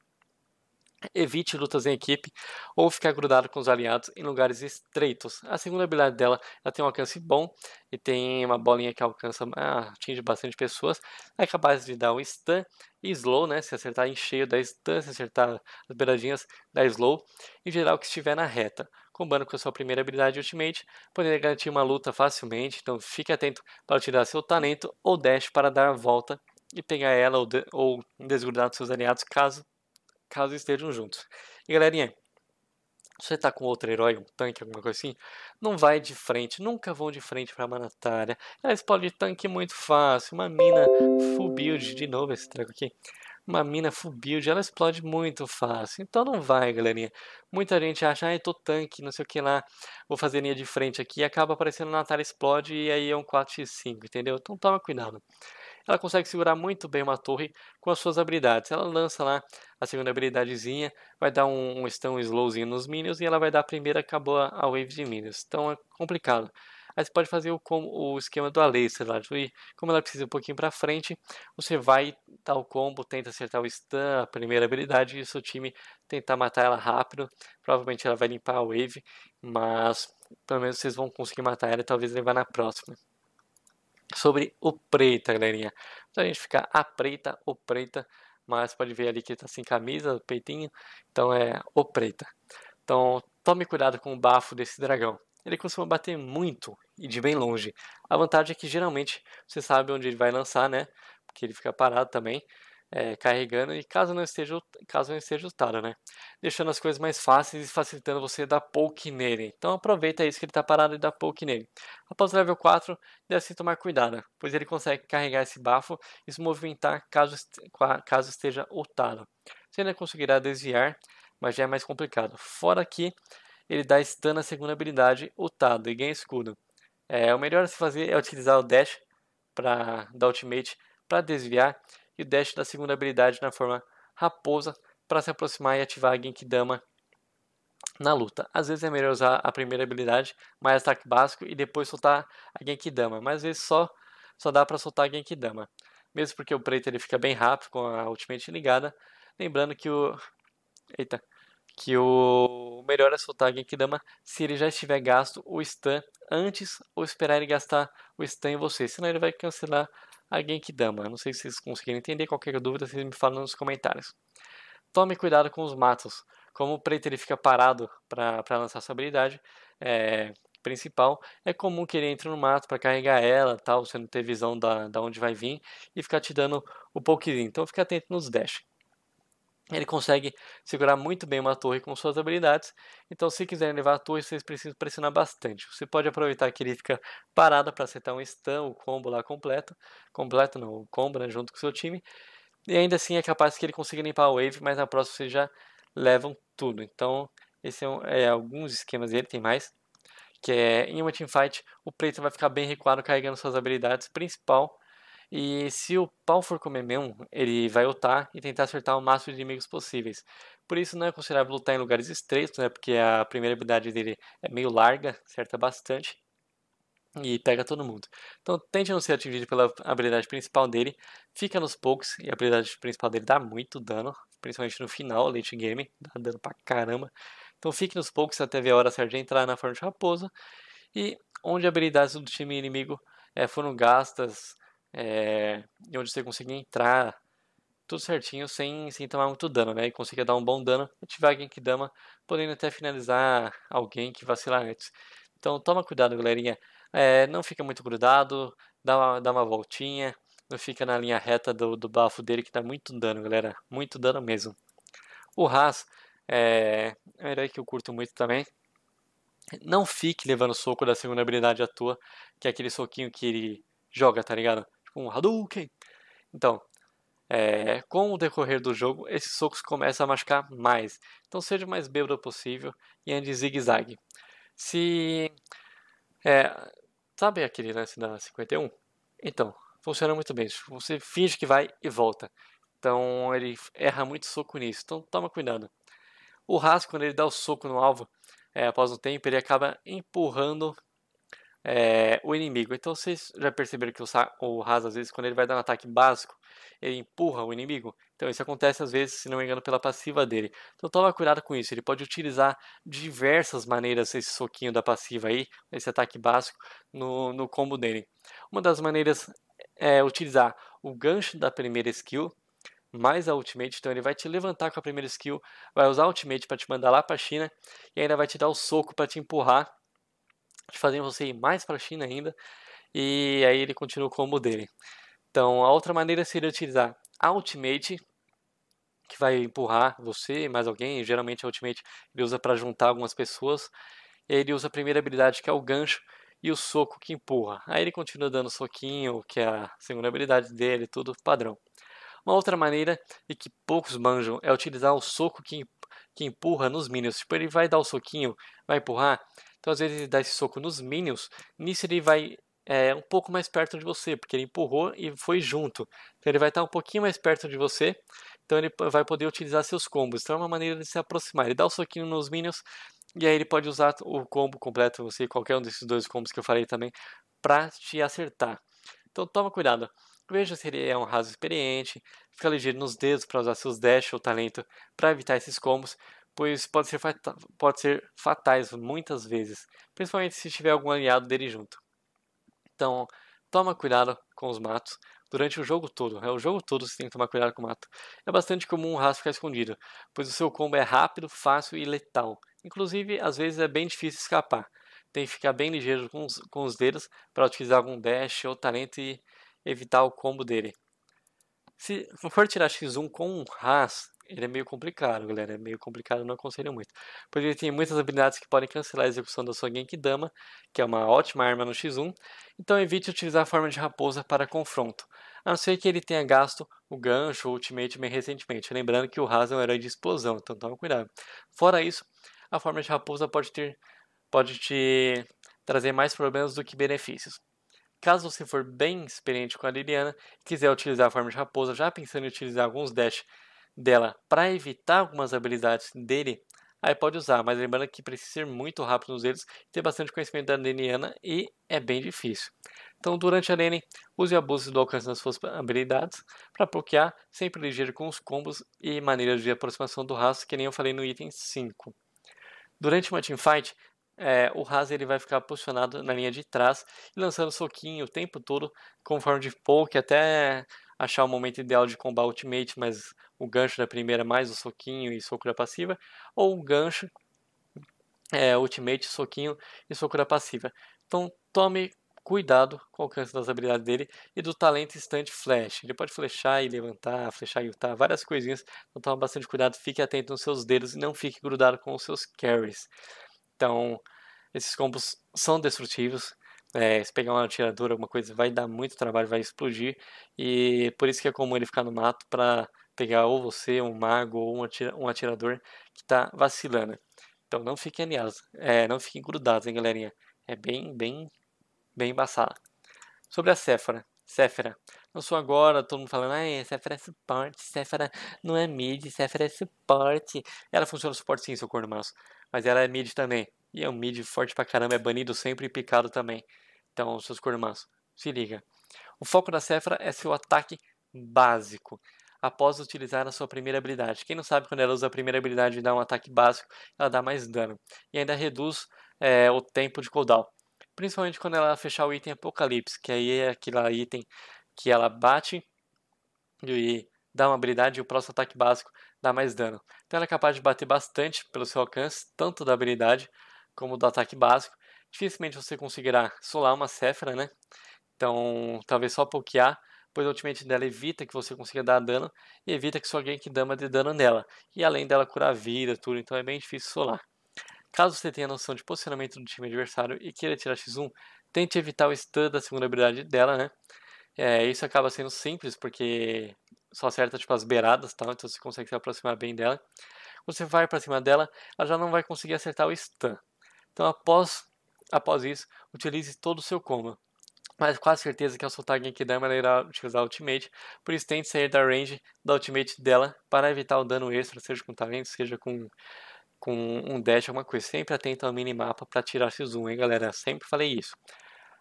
Evite lutas em equipe ou ficar grudado com os aliados em lugares estreitos. A segunda habilidade dela, ela tem um alcance bom e tem uma bolinha que alcança, ah, atinge bastante pessoas. É capaz de dar um stun e slow, né? Se acertar em cheio, dá stun, se acertar as beiradinhas, dá slow. Em geral, que estiver na reta. Combando com a sua primeira habilidade Ultimate, poderia garantir uma luta facilmente, então fique atento para tirar seu talento ou dash para dar a volta e pegar ela ou, de, ou desgrudar dos seus aliados caso caso estejam juntos. E galerinha, se você tá com outro herói, um tanque, alguma coisa assim, não vai de frente, nunca vão de frente pra Manatária. Ela explode tanque muito fácil, uma mina full build, de novo esse treco aqui. Uma mina full build, ela explode muito fácil. Então não vai, galerinha. Muita gente acha, ah, eu tô tanque, não sei o que lá, vou fazer linha de frente aqui, e acaba aparecendo Natália explode e aí é um 4x5, entendeu? Então toma cuidado ela consegue segurar muito bem uma torre com as suas habilidades. Ela lança lá a segunda habilidadezinha, vai dar um, um stun slowzinho nos minions e ela vai dar a primeira, acabou a, wave de minions. Então é complicado. Aí você pode fazer o, o esquema do Alacer lá, e como ela precisa um pouquinho para frente, você vai dar o combo, tenta acertar o stun, a primeira habilidade, e o seu time tentar matar ela rápido. Provavelmente ela vai limpar a wave, mas pelo menos vocês vão conseguir matar ela e talvez levar na próxima sobre o preta, galerinha. Então a gente fica a preta, o preta, mas pode ver ali que está sem camisa, peitinho, então é o preta. Então tome cuidado com o bafo desse dragão. Ele costuma bater muito e de bem longe. A vantagem é que geralmente você sabe onde ele vai lançar, né? Porque ele fica parado também é, carregando e caso não esteja caso não esteja otário, né? Deixando as coisas mais fáceis e facilitando você dar poke nele. Então aproveita isso que ele está parado e dá poke nele. Após o level 4, deve se tomar cuidado, pois ele consegue carregar esse bafo e se movimentar caso, caso esteja otário. Você ainda conseguirá desviar, mas já é mais complicado. Fora que ele dá stun na segunda habilidade, otado e ganha escudo. É, o melhor a se fazer é utilizar o dash para da ultimate para desviar e o dash da segunda habilidade na forma raposa para se aproximar e ativar a Genkidama na luta. Às vezes é melhor usar a primeira habilidade, mais ataque básico, e depois soltar a Genkidama, mas às vezes só, só dá para soltar a Genkidama. Mesmo porque o preto ele fica bem rápido com a ultimate ligada, lembrando que o... Eita, que o melhor é soltar a Genkidama se ele já estiver gasto o stun antes ou esperar ele gastar o stun em você, senão ele vai cancelar a dama. Não sei se vocês conseguiram entender, qualquer dúvida vocês me falam nos comentários. Tome cuidado com os matos. Como o preto ele fica parado para lançar sua habilidade é, principal, é comum que ele entre no mato para carregar ela, tal, você não ter visão da, da onde vai vir e ficar te dando o pokezinho. Então fica atento nos dash. Ele consegue segurar muito bem uma torre com suas habilidades. Então, se quiserem levar a torre, vocês precisam pressionar bastante. Você pode aproveitar que ele fica parado para acertar um stun, o combo lá completo. Completo não, o combo né, junto com o seu time. E ainda assim é capaz que ele consiga limpar a wave, mas na próxima vocês já levam tudo. Então, esse é, é alguns esquemas dele, tem mais. Que é, em uma teamfight, o preto vai ficar bem recuado carregando suas habilidades principal e se o pau for comer mesmo, ele vai lutar e tentar acertar o máximo de inimigos possíveis. Por isso não é considerável lutar em lugares estreitos, né? Porque a primeira habilidade dele é meio larga, acerta bastante e pega todo mundo. Então tente não ser atingido pela habilidade principal dele, fica nos poucos, e a habilidade principal dele dá muito dano, principalmente no final, late game, dá dano pra caramba. Então fique nos poucos até ver a hora certa de entrar na forma de raposa, e onde habilidades do time inimigo é, foram gastas, é, onde você consegue entrar tudo certinho sem, sem tomar muito dano, né? E conseguia dar um bom dano, tiver alguém que dama, podendo até finalizar alguém que vacilar antes. Então toma cuidado, galerinha. É, não fica muito grudado, dá uma, dá uma voltinha, não fica na linha reta do, do bafo dele que dá muito dano, galera. Muito dano mesmo. O Haas é, é um herói que eu curto muito também. Não fique levando soco da segunda habilidade à toa, que é aquele soquinho que ele joga, tá ligado? com Hadouken. Então, é, com o decorrer do jogo, esses socos começam a machucar mais. Então seja o mais bêbado possível e ande zigue-zague. Se... É, sabe aquele lance da 51? Então, funciona muito bem. Você finge que vai e volta. Então ele erra muito soco nisso. Então toma cuidado. O Haas, quando ele dá o soco no alvo, é, após um tempo, ele acaba empurrando é, o inimigo. Então vocês já perceberam que o, o Haas, às vezes, quando ele vai dar um ataque básico, ele empurra o inimigo. Então isso acontece às vezes, se não me engano, pela passiva dele. Então toma cuidado com isso. Ele pode utilizar diversas maneiras esse soquinho da passiva aí, esse ataque básico, no, no combo dele. Uma das maneiras é utilizar o gancho da primeira skill, mais a ultimate, então ele vai te levantar com a primeira skill, vai usar a ultimate para te mandar lá para a China e ainda vai te dar o soco para te empurrar de fazem você ir mais para a China ainda, e aí ele continua o combo dele. Então, a outra maneira seria utilizar Ultimate, que vai empurrar você e mais alguém, geralmente a Ultimate ele usa para juntar algumas pessoas, ele usa a primeira habilidade que é o gancho, e o soco que empurra. Aí ele continua dando soquinho, que é a segunda habilidade dele, tudo padrão. Uma outra maneira, e que poucos manjam, é utilizar o soco que empurra que empurra nos minions. Tipo, ele vai dar o soquinho, vai empurrar. Então, às vezes, ele dá esse soco nos minions. Nisso, ele vai é, um pouco mais perto de você, porque ele empurrou e foi junto. Então, ele vai estar um pouquinho mais perto de você. Então, ele vai poder utilizar seus combos. Então, é uma maneira de se aproximar. Ele dá o soquinho nos minions. E aí, ele pode usar o combo completo, você, qualquer um desses dois combos que eu falei também, para te acertar. Então, toma cuidado. Veja se ele é um raso experiente, fica ligeiro nos dedos para usar seus dash ou talento para evitar esses combos, pois pode ser, pode ser fatais muitas vezes, principalmente se tiver algum aliado dele junto. Então, toma cuidado com os matos durante o jogo todo. É o jogo todo você tem que tomar cuidado com o mato. É bastante comum um raso ficar escondido, pois o seu combo é rápido, fácil e letal. Inclusive, às vezes é bem difícil escapar. Tem que ficar bem ligeiro com os, com os dedos para utilizar algum dash ou talento e evitar o combo dele. Se for tirar X1 com um Haas, ele é meio complicado, galera. É meio complicado, não aconselho muito. Pois ele tem muitas habilidades que podem cancelar a execução da sua Genkidama, que é uma ótima arma no X1. Então evite utilizar a forma de raposa para confronto. A não ser que ele tenha gasto o gancho ou ultimate bem recentemente. Lembrando que o Haas é um herói de explosão, então tome cuidado. Fora isso, a forma de raposa pode, ter, pode te trazer mais problemas do que benefícios. Caso você for bem experiente com a Liliana e quiser utilizar a forma de raposa, já pensando em utilizar alguns dash dela para evitar algumas habilidades dele, aí pode usar, mas lembrando que precisa ser muito rápido nos dedos, ter bastante conhecimento da Liliana e é bem difícil. Então, durante a lane, use o abuso do alcance nas suas habilidades para bloquear, sempre ligeiro com os combos e maneiras de aproximação do rastro, que nem eu falei no item 5. Durante uma teamfight, é, o Haas ele vai ficar posicionado na linha de trás, lançando soquinho o tempo todo, com de poke, até achar o momento ideal de combar ultimate, mas o gancho da primeira mais o soquinho e soco da passiva, ou o gancho, é, ultimate, soquinho e soco da passiva. Então tome cuidado com o alcance das habilidades dele e do talento instante flash. Ele pode flechar e levantar, flechar e lutar, várias coisinhas. Então tome bastante cuidado, fique atento nos seus dedos e não fique grudado com os seus carries. Então, esses combos são destrutivos. É, se pegar uma atiradora, alguma coisa, vai dar muito trabalho, vai explodir. E por isso que é comum ele ficar no mato para pegar ou você, um mago ou um, atirador que está vacilando. Então não fiquem aliados, é, não fiquem grudados, hein, galerinha. É bem, bem, bem embaçado. Sobre a Sephora. Sephora. Não sou agora todo mundo falando, ah, Sephora é suporte, Sephora não é mid, Sephora é suporte. Ela funciona suporte sim, seu corno manso. Mas ela é mid também. E é um mid forte pra caramba, é banido sempre e picado também. Então, seus cormãs, se liga. O foco da Sephra é seu ataque básico após utilizar a sua primeira habilidade. Quem não sabe, quando ela usa a primeira habilidade e dá um ataque básico, ela dá mais dano. E ainda reduz é, o tempo de cooldown. Principalmente quando ela fechar o item Apocalipse, que aí é aquele item que ela bate e dá uma habilidade e o próximo ataque básico dá mais dano. Então ela é capaz de bater bastante pelo seu alcance, tanto da habilidade como do ataque básico. Dificilmente você conseguirá solar uma Sephira, né? Então talvez só pokear, pois o ultimate dela evita que você consiga dar dano e evita que sua dama dê dano nela. E além dela curar vida, tudo, então é bem difícil solar. Caso você tenha noção de posicionamento do time adversário e queira tirar X1, tente evitar o stun da segunda habilidade dela, né? É, isso acaba sendo simples, porque só acerta tipo as beiradas, tal, então você consegue se aproximar bem dela. Quando você vai para cima dela, ela já não vai conseguir acertar o stun. Então após após isso, utilize todo o seu coma. Mas quase certeza que ao soltar Genkidama ela irá utilizar a ultimate, por isso tente sair da range da ultimate dela para evitar o dano extra, seja com talento, seja com com um dash, alguma coisa. Sempre atenta ao minimapa para tirar esse zoom, hein, galera? Sempre falei isso.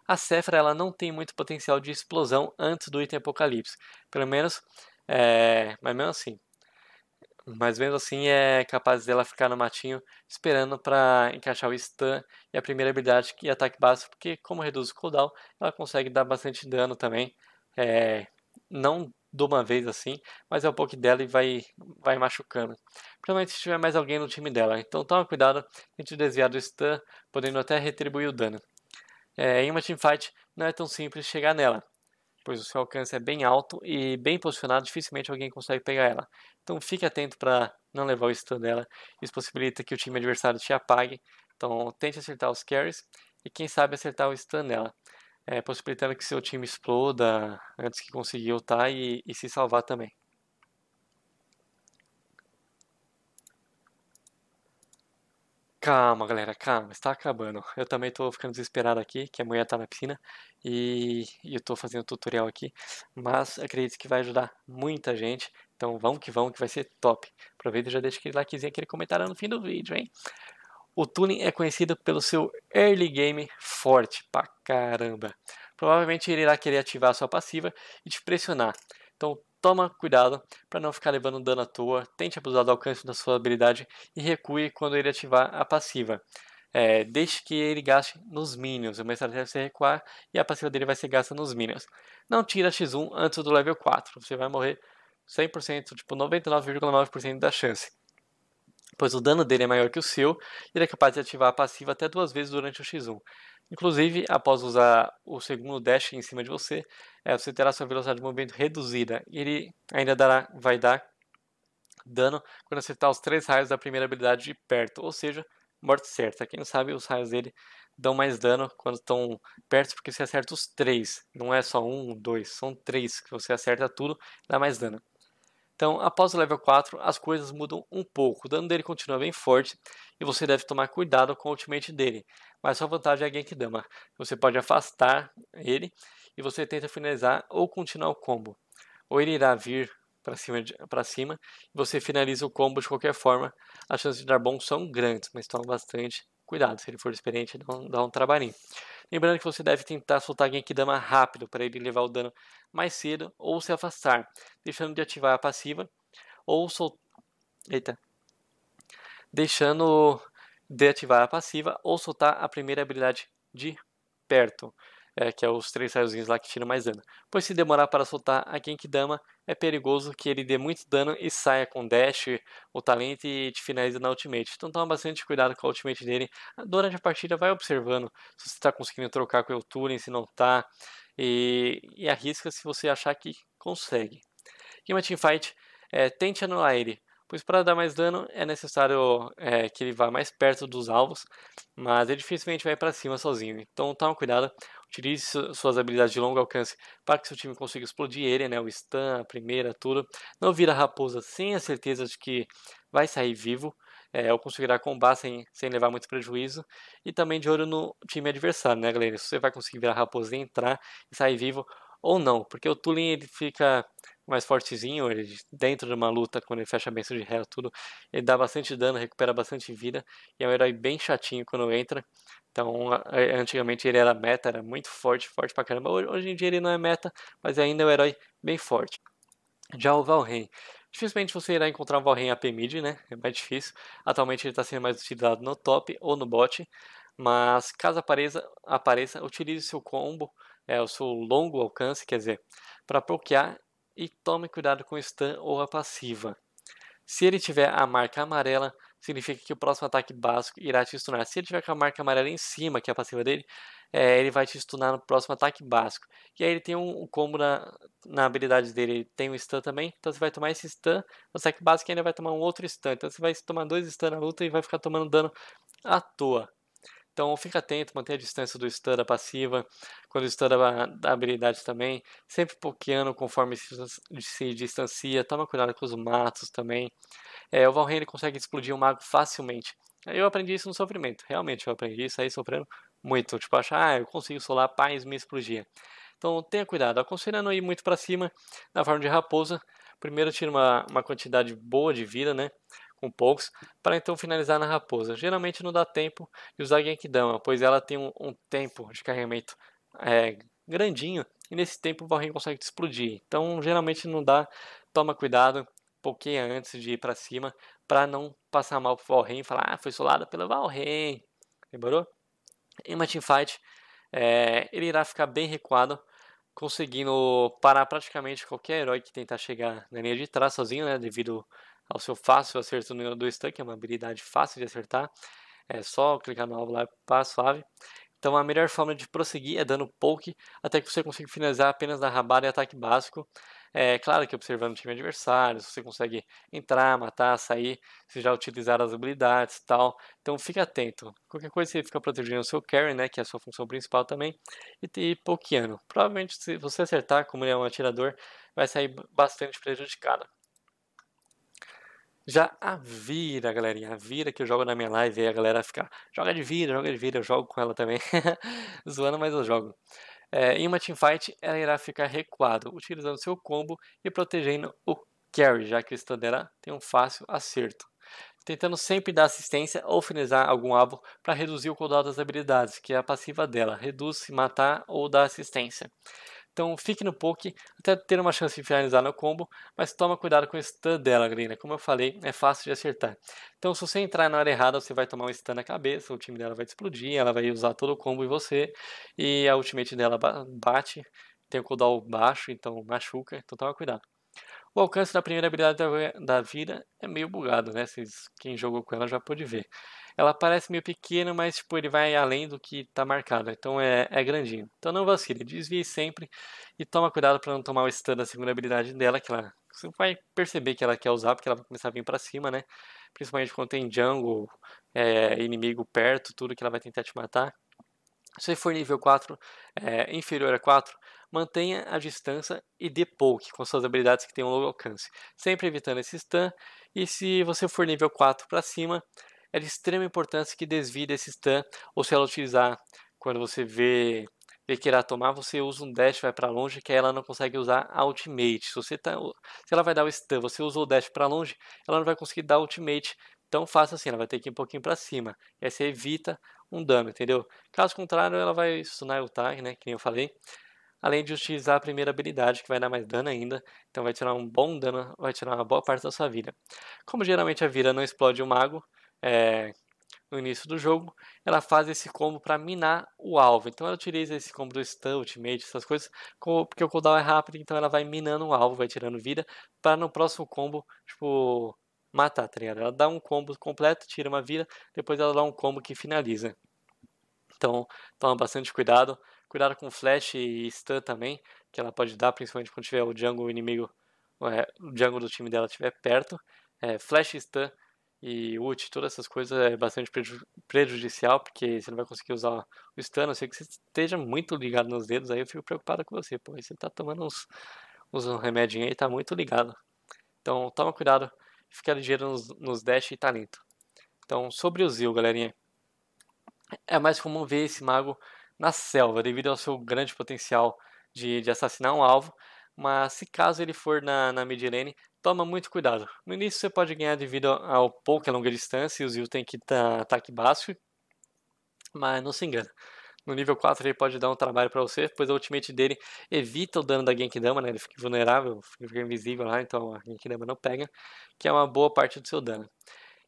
A Sephra ela não tem muito potencial de explosão antes do item Apocalipse. Pelo menos é, mas mesmo assim. Mas mesmo assim é capaz dela ficar no matinho esperando para encaixar o stun e a primeira habilidade que é ataque básico, porque como reduz o cooldown, ela consegue dar bastante dano também. É, não de uma vez assim, mas é o pouco dela e vai, vai machucando. Principalmente se tiver mais alguém no time dela. Então toma cuidado entre desviar do stun, podendo até retribuir o dano. É, em uma teamfight não é tão simples chegar nela pois o seu alcance é bem alto e bem posicionado, dificilmente alguém consegue pegar ela. Então fique atento para não levar o stun dela, isso possibilita que o time adversário te apague, então tente acertar os carries e quem sabe acertar o stun dela, é, possibilitando que seu time exploda antes que consiga ultar e, e se salvar também. Calma, galera, calma, está acabando. Eu também estou ficando desesperado aqui, que a mulher está na piscina e, e eu estou fazendo tutorial aqui, mas acredito que vai ajudar muita gente. Então vamos que vamos, que vai ser top. Aproveita e já deixa aquele likezinho, aquele comentário no fim do vídeo, hein? O Tuning é conhecido pelo seu early game forte pra caramba. Provavelmente ele irá querer ativar sua passiva e te pressionar. Então Toma cuidado para não ficar levando dano à toa, tente abusar do alcance da sua habilidade e recue quando ele ativar a passiva. É, deixe que ele gaste nos minions. É uma estratégia é ser recuar e a passiva dele vai ser gasta nos minions. Não tira X1 antes do level 4. Você vai morrer 100%, tipo 99,9% da chance. Pois o dano dele é maior que o seu e ele é capaz de ativar a passiva até duas vezes durante o X1. Inclusive, após usar o segundo dash em cima de você, é, você terá sua velocidade de movimento reduzida. E ele ainda dará, vai dar dano quando acertar os três raios da primeira habilidade de perto, ou seja, morte certa. Quem não sabe, os raios dele dão mais dano quando estão perto, porque você acerta os três. Não é só um, dois, são três que você acerta tudo, dá mais dano. Então, após o level 4, as coisas mudam um pouco. O dano dele continua bem forte e você deve tomar cuidado com o ultimate dele. Mas sua vantagem é a Genkidama. Você pode afastar ele e você tenta finalizar ou continuar o combo. Ou ele irá vir para cima, para cima e você finaliza o combo de qualquer forma. As chances de dar bom são grandes, mas estão bastante Cuidado, se ele for experiente, dá um, trabalhinho. Lembrando que você deve tentar soltar Genkidama rápido para ele levar o dano mais cedo ou se afastar, deixando de ativar a passiva ou sol... Eita. Deixando de ativar a passiva ou soltar a primeira habilidade de perto é, que é os três raiozinhos lá que tiram mais dano. Pois se demorar para soltar a Genkidama, é perigoso que ele dê muito dano e saia com dash, o talento e te finalize na ultimate. Então toma bastante cuidado com a ultimate dele. Durante a partida vai observando se você está conseguindo trocar com o Turing, se não está. E, e, arrisca se você achar que consegue. Em uma teamfight, é, tente anular ele pois para dar mais dano é necessário é, que ele vá mais perto dos alvos, mas ele dificilmente vai para cima sozinho, então toma cuidado, Utilize suas habilidades de longo alcance para que seu time consiga explodir ele, né? O stun, a primeira, tudo. Não vira raposa sem a certeza de que vai sair vivo. É, ou conseguirá combar sem, sem levar muito prejuízo. E também de olho no time adversário, né, galera? Se você vai conseguir virar raposa e entrar e sair vivo ou não. Porque o Tulin ele fica mais fortezinho, ele, dentro de uma luta, quando ele fecha a benção de réu, tudo, ele dá bastante dano, recupera bastante vida, e é um herói bem chatinho quando entra. Então, antigamente ele era meta, era muito forte, forte pra caramba. Hoje, hoje em dia ele não é meta, mas ainda é um herói bem forte. Já o Valheim. Dificilmente você irá encontrar o Valheim AP mid, né? É mais difícil. Atualmente ele está sendo mais utilizado no top ou no bot. Mas caso apareça, apareça utilize seu combo, é, o seu longo alcance, quer dizer, para proquear e tome cuidado com o stun ou a passiva. Se ele tiver a marca amarela, significa que o próximo ataque básico irá te stunar. Se ele tiver com a marca amarela em cima, que é a passiva dele, é, ele vai te stunar no próximo ataque básico. E aí ele tem um, um combo na, na, habilidade dele, ele tem um stun também, então você vai tomar esse stun no ataque básico e ainda vai tomar um outro stun. Então você vai tomar dois stun na luta e vai ficar tomando dano à toa. Então fica atento, mantenha a distância do stun da passiva, quando o stun da, da habilidade também, sempre pokeando conforme se, se, distancia, toma cuidado com os matos também. É, o Valheim consegue explodir um mago facilmente. Eu aprendi isso no sofrimento, realmente eu aprendi isso aí sofrendo muito. Tipo, achar, ah, eu consigo solar, paz, me explodia. Então tenha cuidado, aconselhando não ir muito para cima na forma de raposa. Primeiro tira uma, uma quantidade boa de vida, né? com poucos, para então finalizar na raposa. Geralmente não dá tempo de usar Genkidama, pois ela tem um, um tempo de carregamento é, grandinho, e nesse tempo o valheim consegue explodir. Então geralmente não dá, toma cuidado, pouquinho antes de ir para cima, para não passar mal o Valheim e falar, ah, foi solada pelo Valheim, demorou? Em uma teamfight, é, ele irá ficar bem recuado, conseguindo parar praticamente qualquer herói que tentar chegar na linha de trás sozinho, né, devido ao é seu fácil acerto do tanque é uma habilidade fácil de acertar. É só clicar no alvo lá e suave Então a melhor forma de prosseguir é dando poke, até que você consiga finalizar apenas na rabada e ataque básico. É claro que observando o time adversário, você consegue entrar, matar, sair, se já utilizar as habilidades e tal. Então fica atento. Qualquer coisa você fica protegendo o seu carry, né, que é a sua função principal também, e, e pokeando. Provavelmente se você acertar, como ele é um atirador, vai sair bastante prejudicado. Já a ah, Vira, galerinha, a Vira que eu jogo na minha live e a galera fica, joga de Vira, joga de Vira, eu jogo com ela também, (laughs) zoando, mas eu jogo. É, em uma teamfight, ela irá ficar recuado, utilizando seu combo e protegendo o carry, já que o stand dela tem um fácil acerto. Tentando sempre dar assistência ou finalizar algum alvo para reduzir o cooldown das habilidades, que é a passiva dela, reduz, matar ou dar assistência. Então fique no poke até ter uma chance de finalizar no combo, mas toma cuidado com o stun dela, Grina. Como eu falei, é fácil de acertar. Então se você entrar na hora errada, você vai tomar um stun na cabeça, o time dela vai explodir, ela vai usar todo o combo em você, e a ultimate dela bate, tem o cooldown baixo, então machuca, então toma cuidado. O alcance da primeira habilidade da Vira é meio bugado, né? Vocês, quem jogou com ela já pode ver. Ela parece meio pequena, mas tipo, ele vai além do que está marcado, então é, é grandinho. Então não vacile, desvie sempre e toma cuidado para não tomar o stun da segunda habilidade dela, que ela você vai perceber que ela quer usar, porque ela vai começar a vir para cima, né? Principalmente quando tem jungle, é, inimigo perto, tudo que ela vai tentar te matar. Se for nível 4, é, inferior a 4, mantenha a distância e dê poke com suas habilidades que tenham longo alcance, sempre evitando esse stun. E se você for nível 4 para cima, é de extrema importância que desvie desse stun, ou se ela utilizar quando você vê, vê que irá tomar, você usa um dash, vai para longe, que aí ela não consegue usar a ultimate. Se, você tá, se ela vai dar o stun, você usou o dash para longe, ela não vai conseguir dar ultimate. Então faça assim, ela vai ter que ir um pouquinho para cima. E aí você evita um dano, entendeu? Caso contrário, ela vai stunar o tag, né, que nem eu falei além de utilizar a primeira habilidade, que vai dar mais dano ainda, então vai tirar um bom dano, vai tirar uma boa parte da sua vida. Como geralmente a vira não explode o mago, é, no início do jogo, ela faz esse combo para minar o alvo. Então ela utiliza esse combo do stun, ultimate, essas coisas, porque o cooldown é rápido, então ela vai minando o alvo, vai tirando vida, para no próximo combo, tipo, matar, tá ligado? Ela dá um combo completo, tira uma vida, depois ela dá um combo que finaliza. Então, toma bastante cuidado. Cuidado com flash e stun também, que ela pode dar, principalmente quando tiver o jungle inimigo, é, o jungle do time dela estiver perto. É, flash, stun e ult, todas essas coisas é bastante preju prejudicial, porque você não vai conseguir usar o stun, a não ser que você esteja muito ligado nos dedos, aí eu fico preocupado com você, pô, você tá tomando uns, uns remedinhos aí, tá muito ligado. Então toma cuidado, fica ligeiro nos, nos dash e talento. Tá então, sobre o Zil, galerinha, é mais comum ver esse mago na selva, devido ao seu grande potencial de, de assassinar um alvo. Mas se caso ele for na, na mid lane, toma muito cuidado. No início você pode ganhar devido ao pouco a longa distância e o Zil tem que estar ataque básico. Mas não se engana. No nível 4 ele pode dar um trabalho para você, pois a ultimate dele evita o dano da Genkidama, né? Ele fica vulnerável, fica invisível lá, então a Genkidama não pega, que é uma boa parte do seu dano.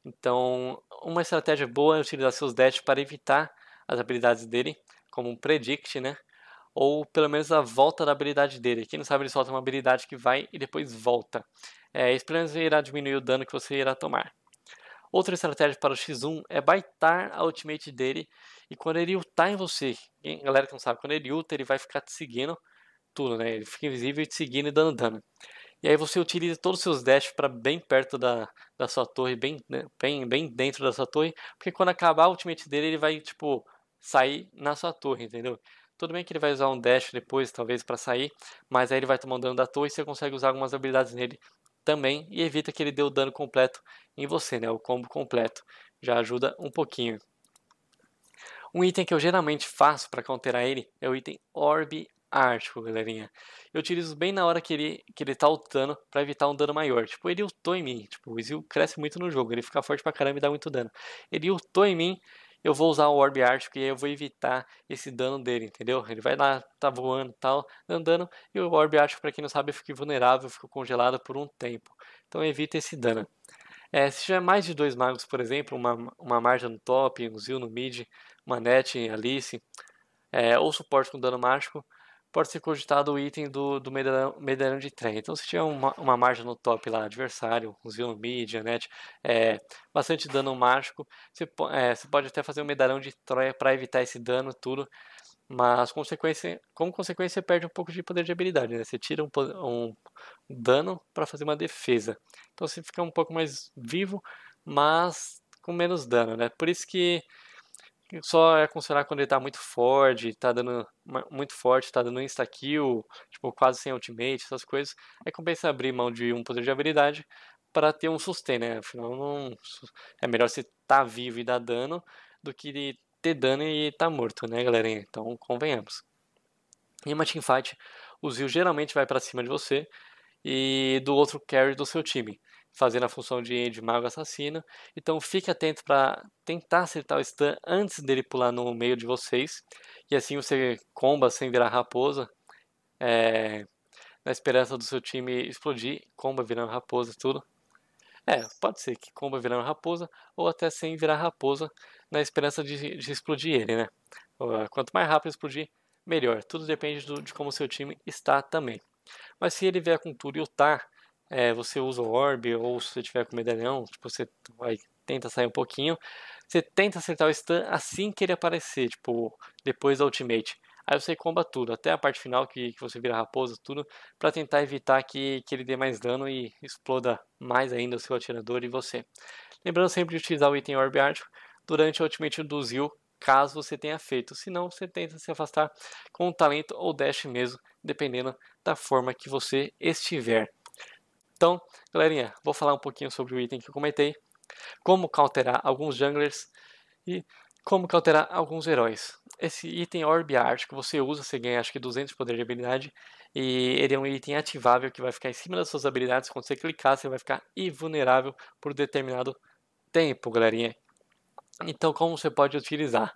Então, uma estratégia boa é utilizar seus dash para evitar as habilidades dele, como um predict, né? Ou pelo menos a volta da habilidade dele. Quem não sabe, ele solta uma habilidade que vai e depois volta. É, isso pelo menos irá diminuir o dano que você irá tomar. Outra estratégia para o X1 é baitar a ultimate dele e quando ele ultar em você, hein? galera que não sabe, quando ele ulta, ele vai ficar te seguindo tudo, né? Ele fica invisível e te seguindo e dando dano. E aí você utiliza todos os seus dash para bem perto da, da sua torre, bem, né? bem, bem dentro da sua torre, porque quando acabar a ultimate dele, ele vai, tipo, sair na sua torre, entendeu? Tudo bem que ele vai usar um dash depois, talvez, para sair, mas aí ele vai tomando dano da torre e você consegue usar algumas habilidades nele também e evita que ele dê o dano completo em você, né? O combo completo. Já ajuda um pouquinho. Um item que eu geralmente faço para counterar ele é o item Orb Ártico, galerinha. Eu utilizo bem na hora que ele, que ele tá ultando para evitar um dano maior. Tipo, ele ultou em mim. Tipo, o Zil cresce muito no jogo, ele fica forte pra caramba e dá muito dano. Ele ultou em mim, eu vou usar o Orb Art, porque eu vou evitar esse dano dele, entendeu? Ele vai lá, tá voando e tal, andando, e o Orb Art, para quem não sabe, fica vulnerável, fica congelado por um tempo. Então evita esse dano. É, se tiver mais de dois magos, por exemplo, uma, uma Marja no top, um Zil no mid, uma Net, Alice, assim, é, ou suporte com dano mágico, pode ser cogitado o item do, do medalhão, medalhão de trem. Então, se tiver uma, uma margem no top lá, adversário, um Zillow Janet, é, bastante dano mágico, você, é, você pode até fazer um medalhão de Troia para evitar esse dano, tudo. Mas, consequência, como consequência, você perde um pouco de poder de habilidade, né? Você tira um, um dano para fazer uma defesa. Então, você fica um pouco mais vivo, mas com menos dano, né? Por isso que só é funcionar quando ele tá muito forte, tá dando muito forte, tá dando insta-kill, tipo, quase sem ultimate, essas coisas. Aí é compensa abrir mão de um poder de habilidade para ter um sustain, né? Afinal, não... é melhor você tá vivo e dar dano do que ter dano e tá morto, né, galerinha? Então, convenhamos. Em uma teamfight, o Zil geralmente vai para cima de você e do outro carry do seu time fazendo a função de End Mago Assassino. Então fique atento para tentar acertar o stun antes dele pular no meio de vocês. E assim você comba sem virar raposa. É, na esperança do seu time explodir, comba virando raposa e tudo. É, pode ser que comba virando raposa, ou até sem virar raposa, na esperança de, de explodir ele, né? Ah, quanto mais rápido explodir, melhor. Tudo depende do, de como seu time está também. Mas se ele vier com tudo e ultar, é, você usa o orb ou se você tiver com medalhão, tipo, você vai tenta sair um pouquinho, você tenta acertar o stun assim que ele aparecer, tipo, depois da ultimate. Aí você comba tudo, até a parte final que, que você vira raposa, tudo, para tentar evitar que, que ele dê mais dano e exploda mais ainda o seu atirador e você. Lembrando sempre de utilizar o item Orb Ártico durante a ultimate do Zil, caso você tenha feito. Se não, você tenta se afastar com o talento ou dash mesmo, dependendo da forma que você estiver. Então, galerinha, vou falar um pouquinho sobre o item que eu comentei, como counterar alguns junglers e como counterar alguns heróis. Esse item Orb Art que você usa, você ganha acho que 200 de poder de habilidade e ele é um item ativável que vai ficar em cima das suas habilidades, quando você clicar você vai ficar invulnerável por determinado tempo, galerinha. Então como você pode utilizar?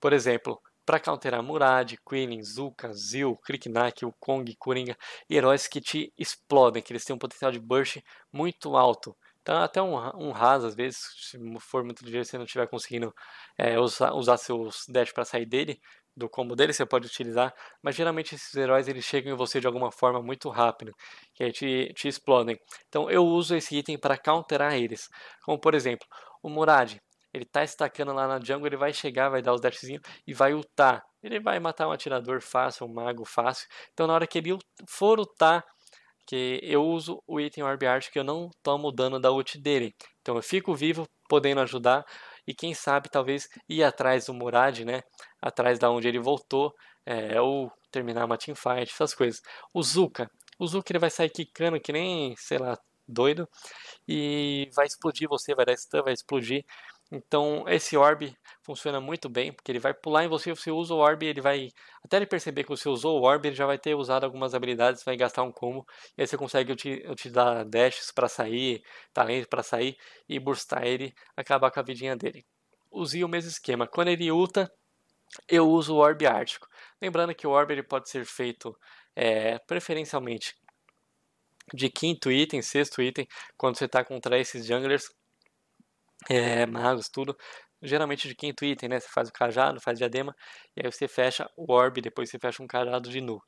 Por exemplo, para counterar Murad, Quilin, Zuka, Zil, Kriknak, o Kong, Coringa, heróis que te explodem, que eles têm um potencial de burst muito alto. Então, é até um, um às vezes, se for muito difícil você não estiver conseguindo é, usar, usar seus dash para sair dele, do combo dele, você pode utilizar, mas geralmente esses heróis eles chegam em você de alguma forma muito rápido, que aí te, te explodem. Então eu uso esse item para counterar eles. Como por exemplo, o Murad. Ele tá estacando lá na jungle, ele vai chegar, vai dar os dashzinhos e vai ultar. Ele vai matar um atirador fácil, um mago fácil. Então na hora que ele for ultar, que eu uso o item Orb Art que eu não tomo dano da ult dele. Então eu fico vivo, podendo ajudar. E quem sabe talvez ir atrás do Murad, né? Atrás da onde ele voltou. É, ou terminar uma teamfight, essas coisas. O Zuka. O Zuka ele vai sair quicando que nem, sei lá, doido. E vai explodir você, vai dar stun, vai explodir. Então esse orb funciona muito bem, porque ele vai pular em você, você usa o orb, ele vai até ele perceber que você usou o orb, ele já vai ter usado algumas habilidades, vai gastar um combo, e aí você consegue utilizar dashes para sair, talento para sair e burstar ele, acabar com a vidinha dele. Usei o mesmo esquema. Quando ele ulta, eu uso o orb ártico. Lembrando que o orb ele pode ser feito é, preferencialmente de quinto item, sexto item, quando você está contra esses junglers, é, magos, tudo, geralmente de quinto item, né? Você faz o cajado, faz diadema, e aí você fecha o orb, depois você fecha um cajado de nu.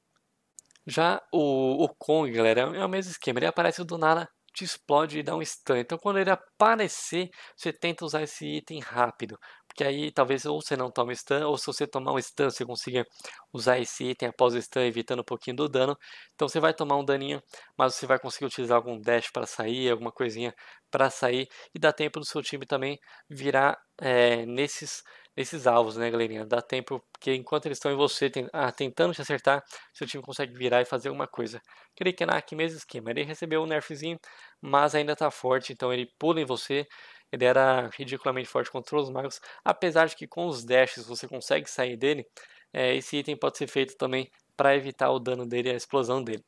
Já o, o Kong, galera, é o mesmo esquema. Ele aparece do nada, te explode e dá um stun. Então, quando ele aparecer, você tenta usar esse item rápido que aí talvez ou você não tome stun, ou se você tomar um stun, você consiga usar esse item após o stun, evitando um pouquinho do dano. Então você vai tomar um daninho, mas você vai conseguir utilizar algum dash para sair, alguma coisinha para sair, e dá tempo do seu time também virar é, nesses, nesses alvos, né, galerinha? Dá tempo, porque enquanto eles estão em você tem, ah, tentando te acertar, seu time consegue virar e fazer alguma coisa. Krikenaki, mesmo esquema, ele recebeu um nerfzinho, mas ainda está forte, então ele pula em você, ele era ridiculamente forte contra os magos, apesar de que com os dashes você consegue sair dele, é, esse item pode ser feito também para evitar o dano dele e a explosão dele.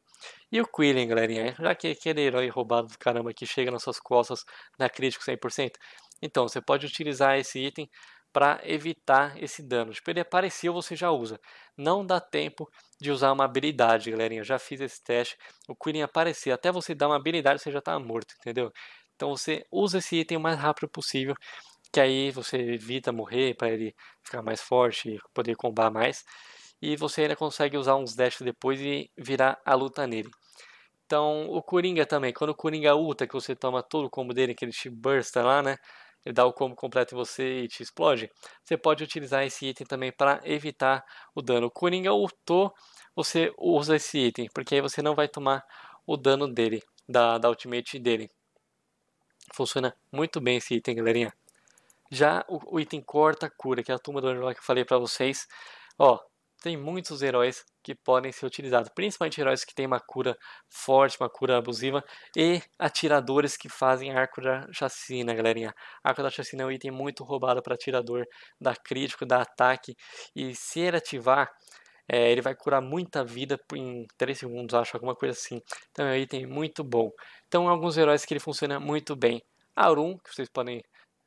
E o Quillen, galerinha, já que aquele herói roubado do caramba que chega nas suas costas na crítico 100%, então você pode utilizar esse item para evitar esse dano. Tipo, ele apareceu, você já usa. Não dá tempo de usar uma habilidade, galerinha. Eu já fiz esse teste. O Quillen aparecer. Até você dar uma habilidade, você já está morto, entendeu? Então você usa esse item o mais rápido possível, que aí você evita morrer para ele ficar mais forte, e poder combar mais. E você ainda consegue usar uns dash depois e virar a luta nele. Então o Coringa também, quando o Coringa ulta, que você toma todo o combo dele, que ele te bursta lá, né? Ele dá o combo completo em você e te explode. Você pode utilizar esse item também para evitar o dano. O Coringa ultou, você usa esse item, porque aí você não vai tomar o dano dele, da, da ultimate dele. Funciona muito bem esse item, galerinha. Já o, o item corta cura, que é a turma do herói que eu falei para vocês. Ó, tem muitos heróis que podem ser utilizados, principalmente heróis que têm uma cura forte, uma cura abusiva, e atiradores que fazem arco da chacina, galerinha. Arco da chacina é um item muito roubado para atirador, dá crítico, dá ataque, e se ele ativar, é, ele vai curar muita vida em 3 segundos, acho, alguma coisa assim. Então é um item muito bom. Então alguns heróis que ele funciona muito bem. A Arun, que vocês podem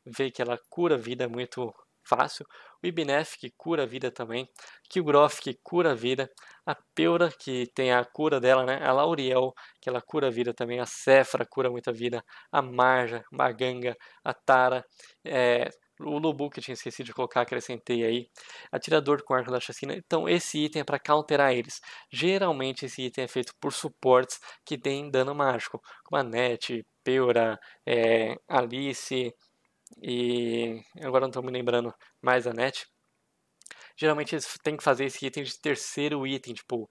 ver que ela cura vida muito fácil. O Ibnef, que cura a vida também. Kilgroth, que cura a vida. A Peura, que tem a cura dela, né? A Lauriel, que ela cura a vida também. A Sephra cura muita vida. A Marja, Maganga, a Tara. É, o Lubu que eu tinha esquecido de colocar, acrescentei aí. Atirador com arco da chacina. Então, esse item é para counterar eles. Geralmente, esse item é feito por suportes que têm dano mágico, como a Net, Peura, é, Alice e. Agora não estou me lembrando mais a Net. Geralmente, eles têm que fazer esse item de terceiro item, tipo,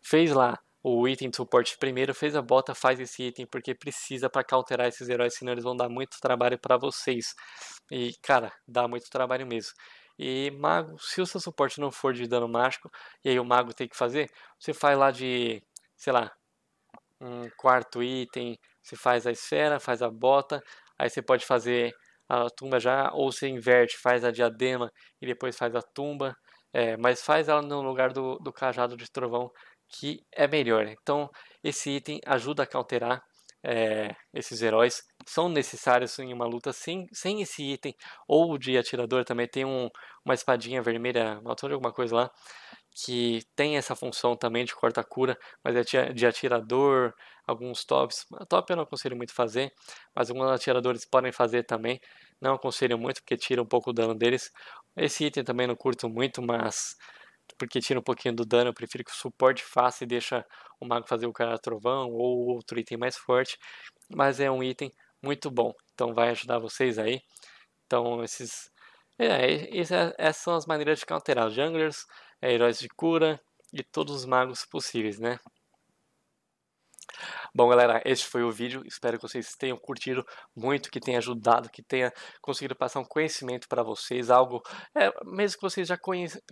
fez lá o item de suporte primeiro, fez a bota, faz esse item, porque precisa para cauterar esses heróis, senão eles vão dar muito trabalho para vocês. E, cara, dá muito trabalho mesmo. E mago, se o seu suporte não for de dano mágico, e aí o mago tem que fazer, você faz lá de, sei lá, um quarto item, você faz a esfera, faz a bota, aí você pode fazer a tumba já, ou você inverte, faz a diadema e depois faz a tumba, é, mas faz ela no lugar do, do cajado de trovão, que é melhor. Né? Então, esse item ajuda a cauterar é, eh, esses heróis. São necessários em uma luta sem, sem esse item. Ou de atirador também tem um, uma espadinha vermelha, uma de alguma coisa lá, que tem essa função também de corta-cura, mas é de atirador, alguns tops. Top eu não aconselho muito fazer, mas alguns atiradores podem fazer também. Não aconselho muito, porque tira um pouco o dano deles. Esse item também não curto muito, mas porque tira um pouquinho do dano, eu prefiro que o suporte faça e deixa o mago fazer o cara trovão ou outro item mais forte, mas é um item muito bom, então vai ajudar vocês aí. Então esses, é, essas, é, essas são as maneiras de counterar junglers, é, heróis de cura e todos os magos possíveis, né? Bom, galera, esse foi o vídeo. Espero que vocês tenham curtido muito, que tenha ajudado, que tenha conseguido passar um conhecimento para vocês, algo, é, mesmo que vocês já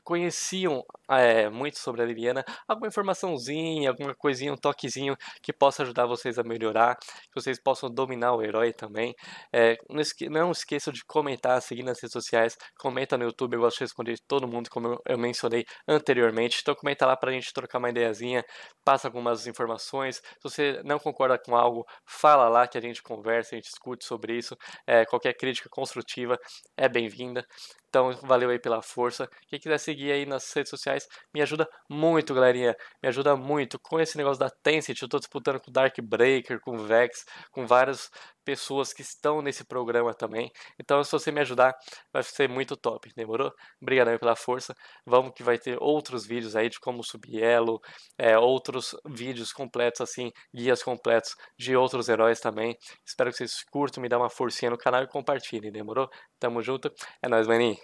conheciam é, muito sobre a Liliana, alguma informaçãozinha, alguma coisinha, um toquezinho que possa ajudar vocês a melhorar, que vocês possam dominar o herói também. É, não, esque não esqueçam de comentar, seguir nas redes sociais, comenta no YouTube, eu gosto de responder todo mundo, como eu, eu mencionei anteriormente. Então comenta lá para a gente trocar uma ideiazinha, passa algumas informações. Se você não concorda com algo, fala lá que a gente conversa, a gente discute sobre isso. É, qualquer crítica construtiva é bem-vinda. Então, valeu aí pela força. Quem quiser seguir aí nas redes sociais, me ajuda muito, galerinha. Me ajuda muito com esse negócio da Tencent. Eu estou disputando com Dark Breaker, com Vex, com várias pessoas que estão nesse programa também. Então, se você me ajudar, vai ser muito top. Demorou? Obrigadão pela força. Vamos que vai ter outros vídeos aí de como subir elo, é, outros vídeos completos assim, guias completos de outros heróis também. Espero que vocês curtam, me dá uma forcinha no canal e compartilhem. Demorou? Tamo junto. É nóis, maninho.